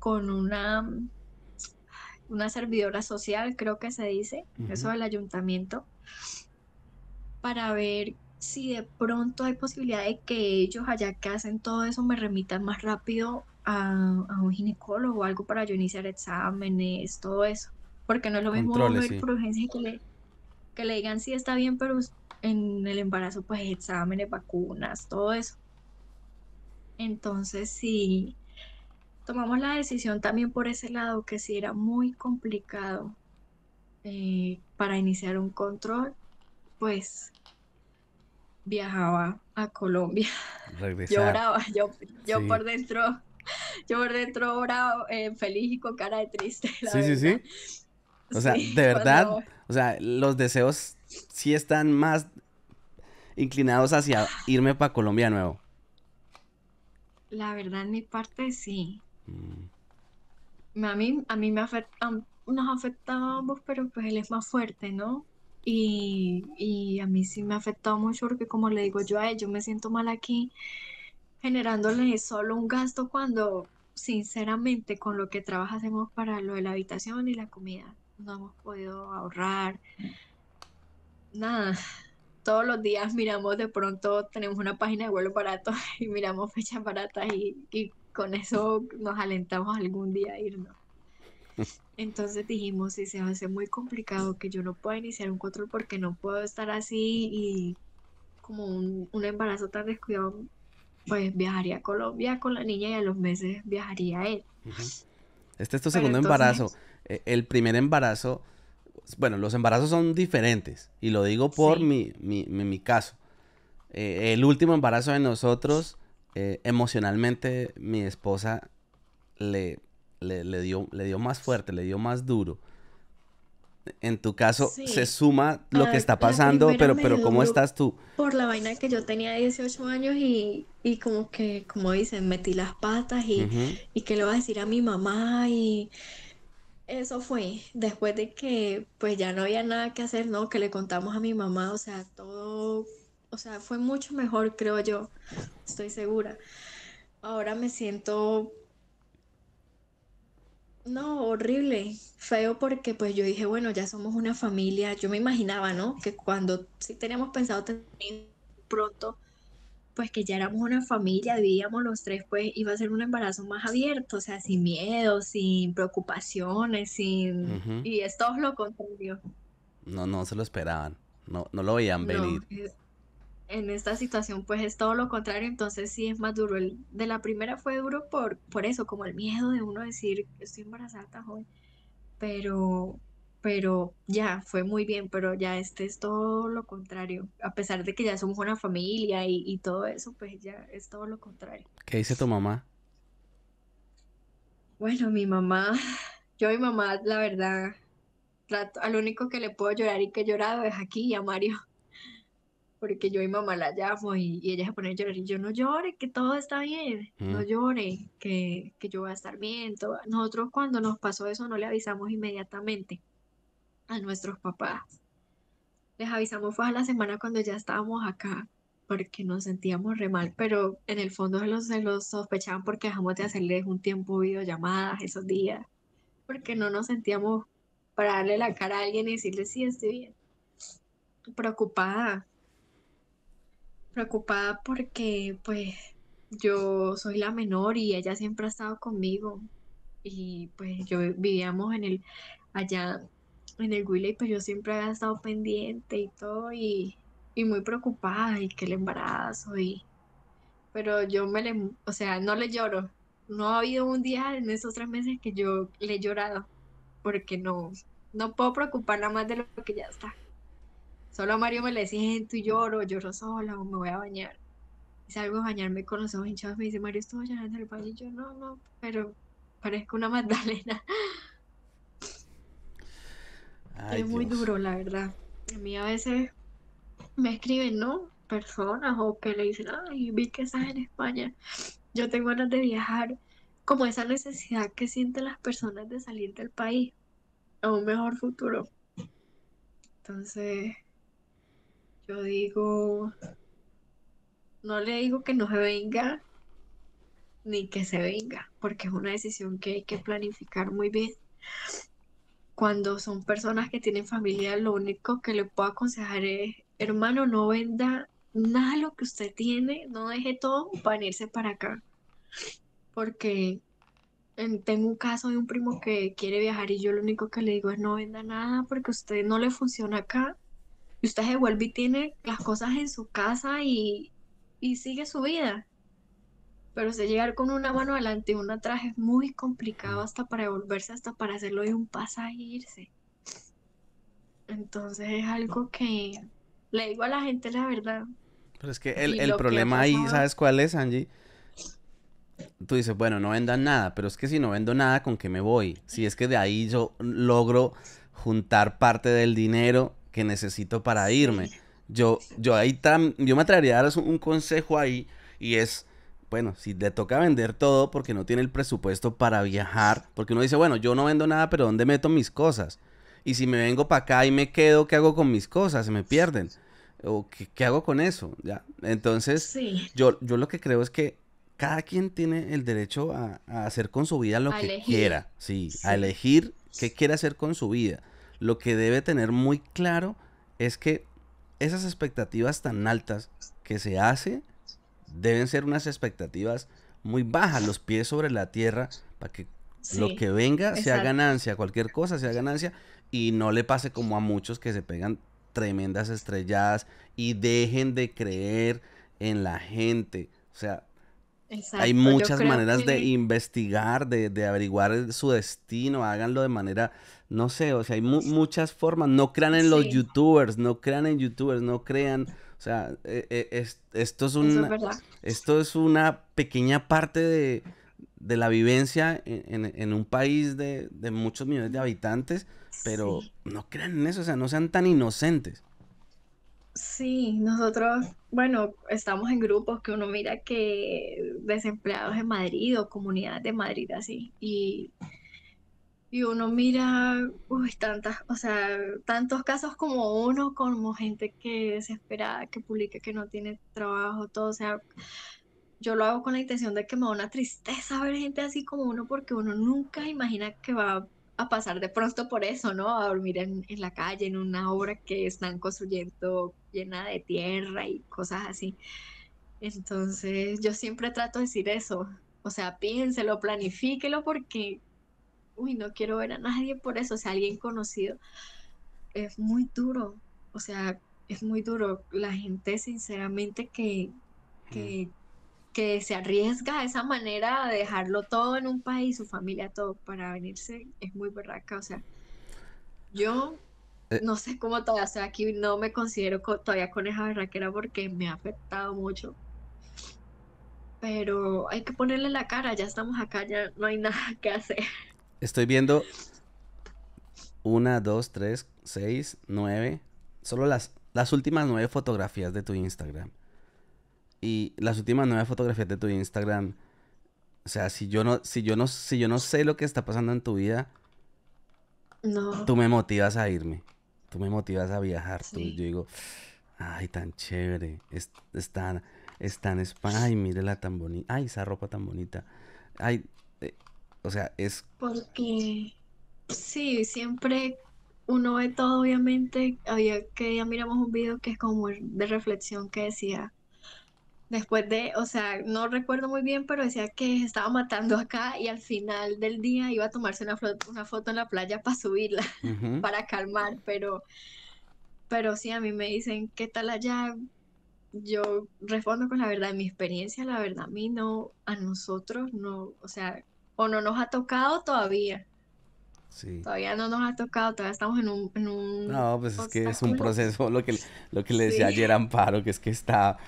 con una, una servidora social, creo que se dice, eso del ayuntamiento, para ver si de pronto hay posibilidad de que ellos allá que hacen todo eso me remitan más rápido a, un ginecólogo o algo para yo iniciar exámenes, todo eso. Porque no es lo mismo por urgencia que le, que le digan si está bien, pero en el embarazo pues exámenes, vacunas, todo eso. Entonces si tomamos la decisión también por ese lado, que si era muy complicado eh, para iniciar un control, pues viajaba a Colombia. [LAUGHS] Lloraba, yo, por dentro [LAUGHS] yo por dentro ahora eh, feliz y con cara de triste. sí, sí, sí. O sea, de verdad, o sea, los deseos sí están más inclinados hacia irme para Colombia nuevo. La verdad, en mi parte sí. Mm. A, mí, a mí me afecta, nos afecta a ambos, pero pues él es más fuerte, ¿no? Y, y, a mí sí me ha afectado mucho porque como le digo yo a él, yo me siento mal aquí generándole solo un gasto cuando sinceramente con lo que trabajamos hacemos para lo de la habitación y la comida. No hemos podido ahorrar nada. Todos los días miramos, de pronto tenemos una página de vuelo barato [LAUGHS] y miramos fechas baratas y, con eso nos alentamos algún día a irnos. [LAUGHS] Entonces dijimos, si se va a hacer muy complicado que yo no pueda iniciar un control porque no puedo estar así y como un, un embarazo tan descuidado pues viajaría a Colombia con la niña y a los meses viajaría él. Este es tu segundo embarazo. Eh, el primer embarazo, bueno, los embarazos son diferentes y lo digo por mi, mi, mi, caso. Eh, el último embarazo de nosotros, eh, emocionalmente mi esposa le, le, dio, le dio más fuerte, le dio más duro en tu caso se suma lo que ah, está pasando, pero, pero ¿cómo estás tú? Por la vaina que yo tenía 18 años y, como que, como dicen, metí las patas y, que le voy a decir a mi mamá y eso fue después de que pues ya no había nada que hacer, ¿no? Que le contamos a mi mamá, o sea, todo, o sea, fue mucho mejor, creo yo, estoy segura. Ahora me siento no, horrible, feo porque pues yo dije, bueno, ya somos una familia, yo me imaginaba, ¿no? Que cuando sí teníamos pensado tener pronto, pues que ya éramos una familia, vivíamos los tres, pues iba a ser un embarazo más abierto, o sea, sin miedo, sin preocupaciones, sin... Y es todo lo contrario. No, no se lo esperaban, no, no lo veían venir en esta situación pues es todo lo contrario, entonces sí es más duro. El, de la primera fue duro por, por eso, como el miedo de uno decir, estoy embarazada, joven, pero, pero ya fue muy bien, pero ya este es todo lo contrario. A pesar de que ya somos una familia y, todo eso, pues ya es todo lo contrario. ¿Qué dice tu mamá? Bueno, mi mamá, [LAUGHS] yo y mamá, la verdad, trato, al único que le puedo llorar y que he llorado es aquí a Mario porque yo y mamá la llamo y, ella se pone a llorar y yo no llore, que todo está bien, no mm. llore, que, yo voy a estar bien. Nosotros cuando nos pasó eso no le avisamos inmediatamente a nuestros papás. Les avisamos fue a la semana cuando ya estábamos acá, porque nos sentíamos re mal, pero en el fondo los, se los sospechaban porque dejamos de hacerles un tiempo videollamadas esos días, porque no nos sentíamos para darle la cara a alguien y decirle, sí, estoy bien, preocupada preocupada porque pues yo soy la menor y ella siempre ha estado conmigo. Y pues yo vivíamos en el, allá en el Willy, pues yo siempre había estado pendiente y todo y, muy preocupada y que el embarazo y... Pero yo me le, o sea, no le lloro. No ha habido un día en esos tres meses que yo le he llorado porque no, no puedo preocuparla más de lo que ya está. Solo a Mario me le siento y lloro, lloro sola o me voy a bañar. Y salgo a bañarme con los ojos hinchados. Me dice Mario, estoy llorando el baño. Y yo, no, no, pero parezco una Magdalena. [LAUGHS] Ay, es muy duro, la verdad. A mí a veces me escriben, ¿no? Personas o que le dicen, ay, vi que estás en España. Yo tengo ganas de viajar. Como esa necesidad que sienten las personas de salir del país a un mejor futuro. Entonces, digo, no le digo que no se venga ni que se venga, porque es una decisión que hay que planificar muy bien. Cuando son personas que tienen familia, lo único que le puedo aconsejar es, hermano, no venda nada lo que usted tiene, no deje todo para irse para acá. Porque tengo un caso de un primo que quiere viajar y yo lo único que le digo es no venda nada porque usted no le funciona acá y usted se vuelve y tiene las cosas en su casa y, y sigue su vida. Pero se llegar con una mano adelante y una atrás es muy complicado hasta para devolverse, hasta para hacerlo de un pasaje a e irse. Entonces es algo que le digo a la gente la verdad. Pero es que el, problema ahí, ¿sabes cuál es, Angie? Tú dices, bueno, no vendan nada, pero es que si no vendo nada, ¿con qué me voy? Si es que de ahí yo logro juntar parte del dinero que necesito para irme. Yo, yo ahí yo me atrevería a dar un, consejo ahí y es, bueno, si le toca vender todo porque no tiene el presupuesto para viajar, porque uno dice, bueno, yo no vendo nada, pero ¿dónde meto mis cosas? Y si me vengo para acá y me quedo, ¿qué hago con mis cosas? Se me pierden. ¿O qué, hago con eso? ¿Ya? Entonces, yo, yo lo que creo es que cada quien tiene el derecho a, hacer con su vida lo que quiera, sí, a elegir qué quiere hacer con su vida lo que debe tener muy claro es que esas expectativas tan altas que se hace deben ser unas expectativas muy bajas, los pies sobre la tierra, para que lo que venga sea ganancia, cualquier cosa sea ganancia, y no le pase como a muchos que se pegan tremendas estrelladas y dejen de creer en la gente. O sea, hay muchas maneras de investigar, de, de, averiguar su destino, háganlo de manera, no sé, o sea, hay pues muchas formas, no crean en los youtubers, no crean en youtubers, no crean, o sea, eh, eh, esto, es una, esto es una pequeña parte de, la vivencia en, un país de, de, muchos millones de habitantes, pero no crean en eso, o sea, no sean tan inocentes. Sí, nosotros, bueno, estamos en grupos que uno mira que desempleados en Madrid o comunidades de Madrid así, y, y uno mira, uy, tantas, o sea, tantos casos como uno, como gente que desesperada, que publica que no tiene trabajo, todo, o sea, yo lo hago con la intención de que me da una tristeza ver gente así como uno, porque uno nunca imagina que va a a pasar de pronto por eso, ¿no? A dormir en, la calle, en una obra que están construyendo llena de tierra y cosas así. Entonces, yo siempre trato de decir eso. O sea, piénselo, planifíquelo porque, uy, no quiero ver a nadie por eso. O sea, alguien conocido es muy duro. O sea, es muy duro. La gente, sinceramente, que, que mm que se arriesga de esa manera a dejarlo todo en un país, su familia, todo, para venirse, es muy berraca. O sea, yo eh. no sé cómo todavía estoy aquí, no me considero todavía con esa berraquera porque me ha afectado mucho. Pero hay que ponerle la cara, ya estamos acá, ya no hay [LAUGHS] nada que hacer. Estoy viendo una, dos, tres, seis, nueve, solo las, las últimas nueve fotografías de tu Instagram. Y las últimas nueve fotografías de tu Instagram. O sea, si yo no, si yo no, si yo no sé lo que está pasando en tu vida, no. tú me motivas a irme. Tú me motivas a viajar. Tú, yo digo, ay, tan chévere. Es, tan, es Ay, mírela tan bonita. Ay, esa ropa tan bonita. Ay, eh, o sea, es. Porque sí, siempre uno ve todo, obviamente. Había que ya miramos un video que es como de reflexión que decía después de, o sea, no recuerdo muy bien, pero decía que estaba matando acá y al final del día iba a tomarse una, una foto en la playa para subirla, [LAUGHS] para calmar, pero, pero sí, a mí me dicen, ¿qué tal allá? Yo respondo con la verdad, de mi experiencia, la verdad, a mí no, a nosotros no, o sea, o no nos ha tocado todavía. Sí. Todavía no nos ha tocado, todavía estamos en un... un no, pues es que es un proceso, lo que, lo que le decía ayer Amparo, que es que está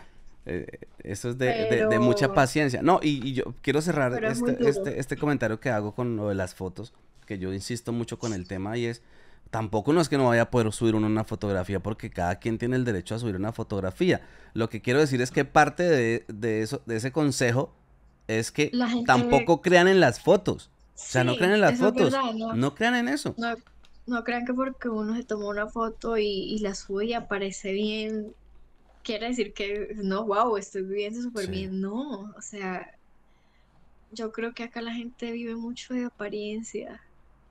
eh, eso es de, mucha paciencia. No, y, yo quiero cerrar este, este, este, comentario que hago con lo de las fotos, que yo insisto mucho con el tema y es, tampoco no es que no vaya a poder subir una fotografía, porque cada quien tiene el derecho a subir una fotografía. Lo que quiero decir es que parte de, eso, de ese consejo es que tampoco crean en las fotos. O sea, no crean en las fotos. no. crean en eso. No, crean que porque uno se tomó una foto y, y la sube y aparece bien quiere decir que no, wow, estoy viviendo súper bien. No, o sea, yo creo que acá la gente vive mucho de apariencia.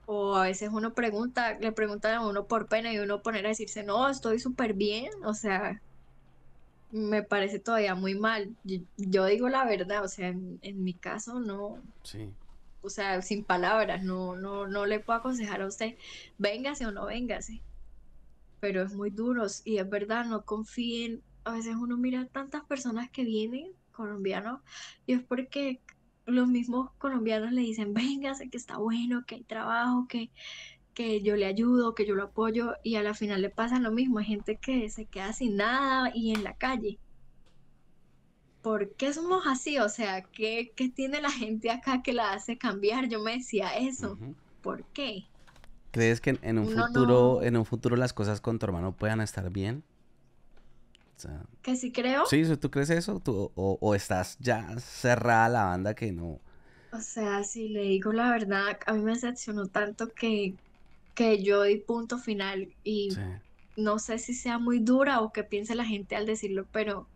O a veces uno pregunta, le preguntan a uno por pena y uno poner a decirse, no, estoy súper bien. O sea, me parece todavía muy mal. Yo, digo la verdad, o sea, en, mi caso no. Sí. O sea, sin palabras, no, no, no le puedo aconsejar a usted, véngase o no véngase. Pero es muy duro y es verdad, no confíen a veces uno mira tantas personas que vienen, colombianos, y es porque los mismos colombianos le dicen, venga, sé que está bueno, que hay trabajo, que, que yo le ayudo, que yo lo apoyo, y a la final le pasa lo mismo, hay gente que se queda sin nada y en la calle. ¿Por qué somos así? O sea, ¿qué, tiene la gente acá que la hace cambiar? Yo me decía eso. ¿Por qué? ¿Crees que en, un futuro, en un futuro las cosas con tu hermano puedan estar bien? ¿Que sí creo? Sí, ¿tú crees eso? o, estás ya cerrada la banda que no...? O sea, si le digo la verdad, a mí me decepcionó tanto que, que yo di punto final y no sé si sea muy dura o qué piense la gente al decirlo, pero,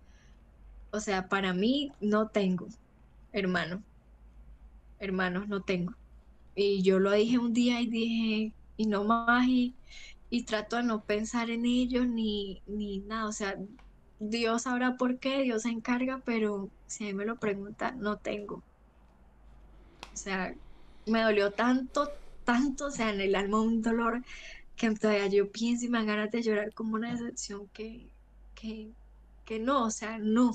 o sea, para mí no tengo hermano. Hermanos, no tengo. Y yo lo dije un día y dije, y no más, y, y trato de no pensar en ellos ni, ni nada, o sea, Dios sabrá por qué, Dios se encarga, pero si a me lo pregunta, no tengo. O sea, me dolió tanto, tanto, o sea, en el alma un dolor que todavía yo pienso y me dan ganas de llorar como una decepción que, que, que no, o sea, no.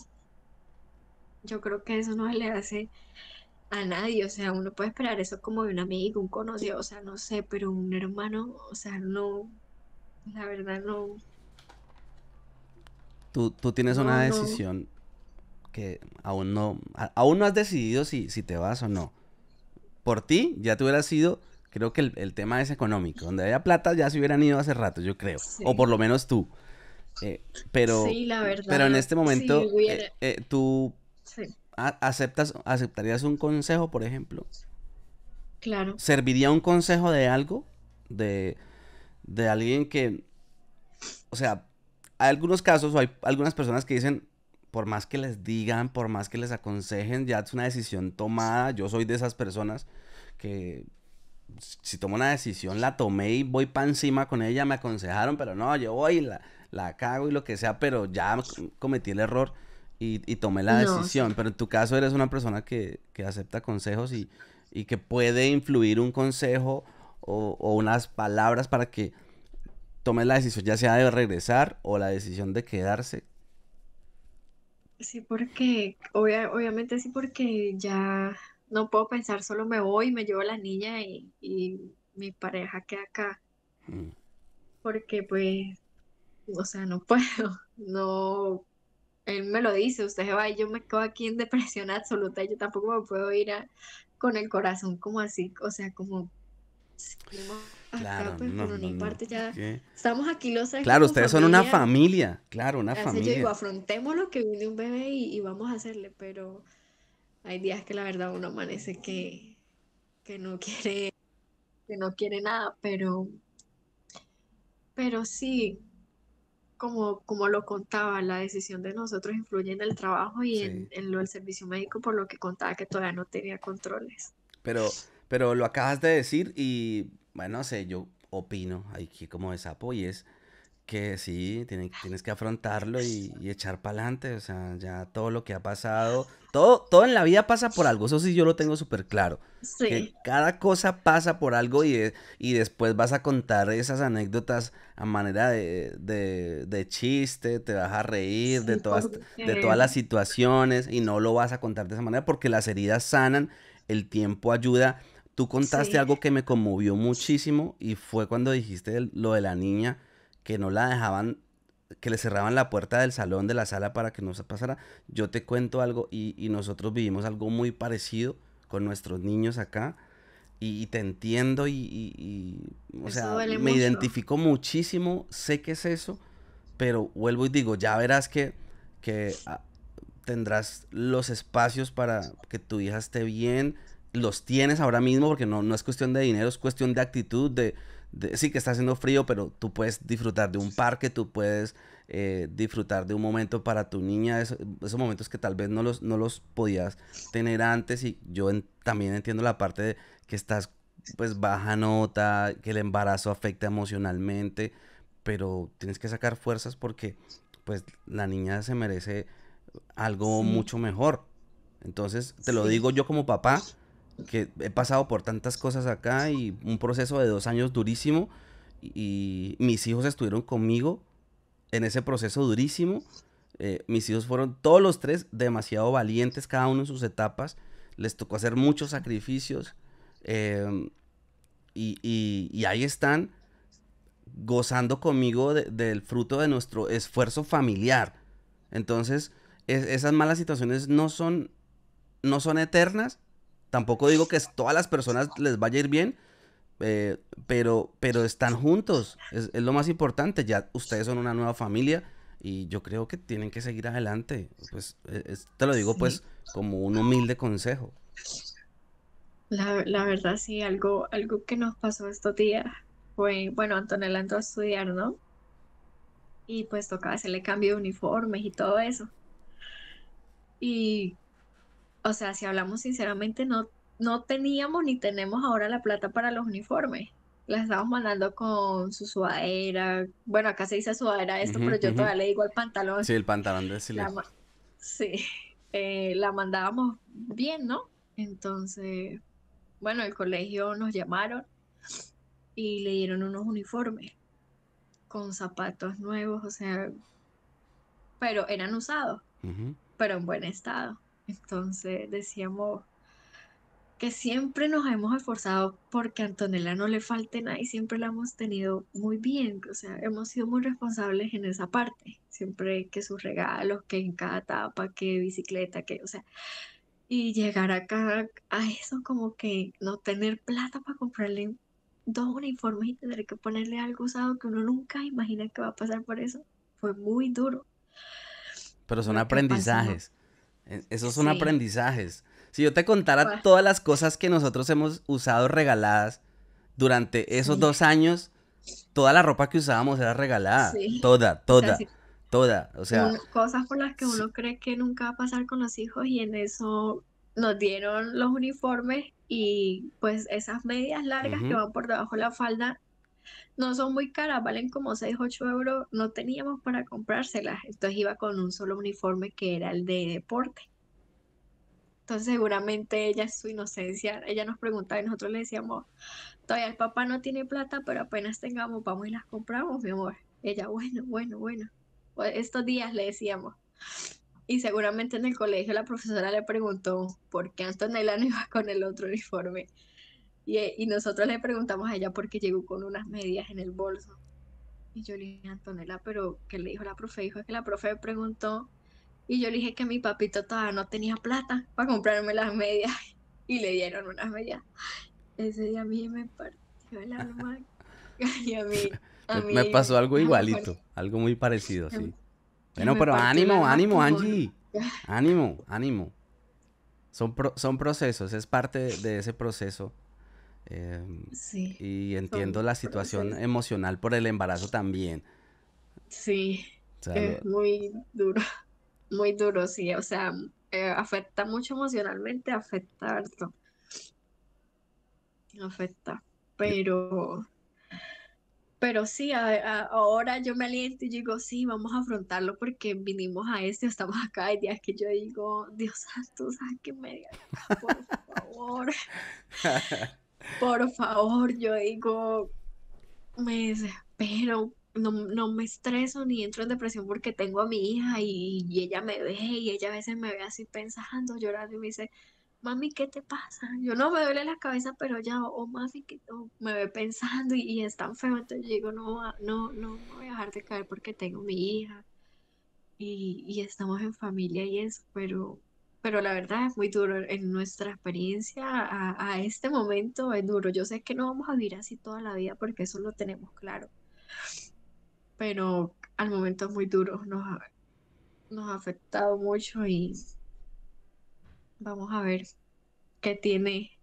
Yo creo que eso no se le hace a nadie, o sea, uno puede esperar eso como de un amigo, un conocido, o sea, no sé, pero un hermano, o sea, no, la verdad no, Tú, tienes una decisión que aún no, aún no has decidido si, si te vas o no. Por ti, ya te hubieras sido, creo que el, tema es económico. Donde haya plata ya se hubieran ido hace rato, yo creo. O por lo menos tú. Eh, pero, sí, la eh, verdad. pero en este momento, eh, tú aceptas, aceptarías un consejo, por ejemplo. Claro. ¿Serviría un consejo de algo? De, de alguien que, o sea, hay algunos casos o hay algunas personas que dicen, por más que les digan, por más que les aconsejen, ya es una decisión tomada. Yo soy de esas personas que si tomo una decisión, la tomé y voy para encima con ella, me aconsejaron, pero no, yo voy y la, la cago y lo que sea, pero ya cometí el error y, tomé la decisión. Pero en tu caso eres una persona que, acepta consejos y, y, que puede influir un consejo o unas palabras para que tomes la decisión ya sea de regresar o la decisión de quedarse? Sí, porque obviamente sí, porque ya no puedo pensar, solo me voy, me llevo a la niña y, mi pareja queda acá. Mm. Porque pues, o sea, no puedo, [LAUGHS] no, él me lo dice, usted se va y yo me quedo aquí en depresión absoluta, yo tampoco me puedo ir con el corazón como así, o sea, como claro, pues, no, parte ya estamos aquí los tres. Claro, ustedes son una familia, claro, una Entonces familia. Yo digo, afrontémoslo que viene un bebé y, vamos a hacerle, pero hay días que la verdad uno amanece que, no quiere, que no quiere nada, pero, pero sí, como, como lo contaba, la decisión de nosotros influye en el trabajo y en, en, lo del servicio médico, por lo que contaba que todavía no tenía controles. Pero, pero lo acabas de decir y bueno, no sé, yo opino aquí como sapo y es que sí, tienes que afrontarlo y, echar para adelante, o sea, ya todo lo que ha pasado, todo, todo en la vida pasa por algo, eso sí yo lo tengo súper claro, que cada cosa pasa por algo y, y después vas a contar esas anécdotas a manera de, chiste, te vas a reír de, todas, de todas las situaciones y no lo vas a contar de esa manera porque las heridas sanan, el tiempo ayuda Tú contaste algo que me conmovió muchísimo y fue cuando dijiste lo de la niña que no la dejaban, que le cerraban la puerta del salón, de la sala para que no se pasara. Yo te cuento algo y, nosotros vivimos algo muy parecido con nuestros niños acá y, te entiendo y, o sea, me identifico muchísimo, sé que es eso, pero vuelvo y digo, ya verás que, que ah, tendrás los espacios para que tu hija esté bien, los tienes ahora mismo porque no, no es cuestión de dinero, es cuestión de actitud, de, sí que está haciendo frío, pero tú puedes disfrutar de un parque, tú puedes eh, disfrutar de un momento para tu niña, esos momentos que tal vez no los, no los podías tener antes y yo también entiendo la parte de que estás pues baja nota, que el embarazo afecta emocionalmente, pero tienes que sacar fuerzas porque pues la niña se merece algo mucho mejor. Entonces, te lo digo yo como papá, que he pasado por tantas cosas acá y un proceso de dos años durísimo y mis hijos estuvieron conmigo en ese proceso durísimo. Eh, mis hijos fueron todos los tres demasiado valientes, cada uno en sus etapas. Les tocó hacer muchos sacrificios. Em, y, y, ahí están gozando conmigo del fruto de nuestro esfuerzo familiar. Entonces, esas malas situaciones no son, no son eternas, Tampoco digo que todas las personas les vaya a ir bien, eh, pero, pero están juntos. Es, lo más importante. Ya ustedes son una nueva familia y yo creo que tienen que seguir adelante. Pues eh, te lo digo pues como un humilde consejo. La, la, verdad sí, algo, algo que nos pasó estos días fue, bueno, Antonella entró a estudiar, ¿no? Y pues tocaba hacerle cambio de uniformes y todo eso. Y o sea, si hablamos sinceramente, no, no teníamos ni tenemos ahora la plata para los uniformes. La estábamos mandando con su suadera. Bueno, acá se dice sudadera esto, pero yo todavía le digo el pantalón. Sí, el pantalón de silencio. Sí, [LAUGHS] eh, la mandábamos bien, ¿no? Entonces, bueno, el colegio nos llamaron y le dieron unos uniformes con zapatos nuevos, o sea, pero eran usados, pero en buen estado. Entonces decíamos que siempre nos hemos esforzado porque a Antonella no le falte nada y siempre la hemos tenido muy bien, o sea, hemos sido muy responsables en esa parte, siempre que sus regalos, que en cada etapa, que bicicleta, que, o sea, y llegar acá a eso como que no tener plata para comprarle dos uniformes y tener que ponerle algo usado que uno nunca imagina que va a pasar por eso, fue muy duro. Pero son aprendizajes. E, esos son aprendizajes. Si yo te contara todas las cosas que nosotros hemos usado regaladas durante esos dos años, toda la ropa que usábamos era regalada. toda Toda, toda, o sea, toda. O sea. Cosas por las que uno cree que nunca va a pasar con los hijos y en eso nos dieron los uniformes y pues esas medias largas que van por debajo de la falda no son muy caras, valen como 6, 8 euros, no teníamos para comprárselas, entonces iba con un solo uniforme que era el de deporte. Entonces seguramente ella su inocencia, ella nos preguntaba y nosotros le decíamos, todavía el papá no tiene plata, pero apenas tengamos, vamos y las compramos, mi amor. Ella, bueno, bueno, bueno. Estos días le decíamos. Y seguramente en el colegio la profesora le preguntó por qué Antonella no iba con el otro uniforme. Eh, y, nosotros le preguntamos a ella por qué llegó con unas medias en el bolso. Y yo le dije, Antonella, pero ¿qué le dijo la profe? Dijo que la profe preguntó. Y yo le dije que mi papito todavía no tenía plata para comprarme las medias. [LAUGHS] Y le dieron unas medias. Ese día a mí me partió el alma. [LAUGHS] y a mí, me pasó algo igualito, algo muy parecido, sí. Bueno, pero ánimo, ánimo, Angie. [LAUGHS] Ánimo, ánimo. Son, son procesos, es parte de ese proceso Em, y entiendo la situación emocional por el embarazo también. Sí, es muy duro, [LAUGHS] muy duro, sí, o sea, mm, eh, afecta mucho emocionalmente, afecta Afecta, pero... Pero sí, ahora yo me aliento y digo, sí, vamos a afrontarlo porque vinimos a este, estamos acá. Hay días que yo digo, Dios santo, sáquenme de acá, por [LAUGHS] favor. [LAUGHS] Por favor, yo digo, me desespero, no, me estreso ni entro en depresión porque tengo a mi hija y, ella me ve y ella a veces me ve así pensando, llorando y me dice, mami, ¿qué te pasa? Yo no me duele la cabeza, pero ya, o más mami, que me ve pensando y, es tan feo, entonces yo digo, no, ah, no, no, voy a dejar de caer porque tengo mi hija y, y estamos en familia y eso, pero pero la verdad es muy duro. En nuestra experiencia a, este momento es duro. Yo sé que no vamos a vivir así toda la vida porque eso lo tenemos claro. Pero al momento es muy duro. Nos ha, afectado mucho y vamos a ver qué tiene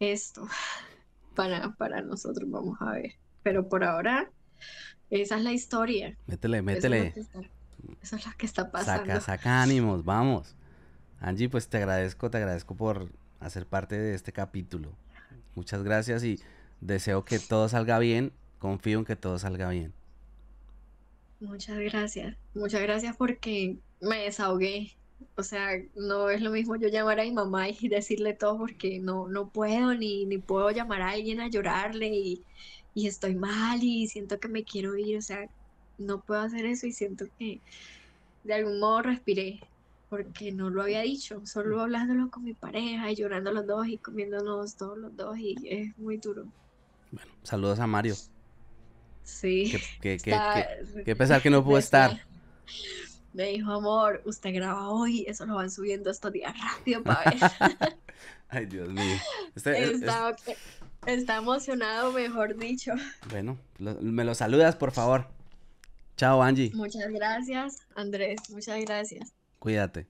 esto [LAUGHS] para, para nosotros. Vamos a ver. Pero por ahora, esa es la historia. Métele, métele. Eso es lo que está, que está pasando. Saca, saca ánimos, vamos. Angie, pues te agradezco, te agradezco por hacer parte de este capítulo. Muchas gracias y deseo que todo salga bien. Confío en que todo salga bien. Muchas gracias. Muchas gracias porque me desahogué. O sea, no es lo mismo yo llamar a mi mamá y [LAUGHS] decirle todo porque no, no puedo ni, ni puedo llamar a alguien a llorarle y, y estoy mal y siento que me quiero ir. O sea, no puedo hacer eso y siento que de algún modo respiré porque no lo había dicho, solo mm. hablándolo con mi pareja y llorando los dos y comiéndonos todos los dos y es muy duro. Bueno, saludos a Mario. Sí. Qué, qué, pesar que no pudo estar. Me dijo, amor, usted graba hoy, eso lo van subiendo estos días rápido para ver. [LAUGHS] Ay, Dios mío. Este, eh, está, emocionado, mejor dicho. Bueno, me lo saludas, por favor. Chao, Angie. Muchas gracias, Andrés. Muchas gracias. Cuídate.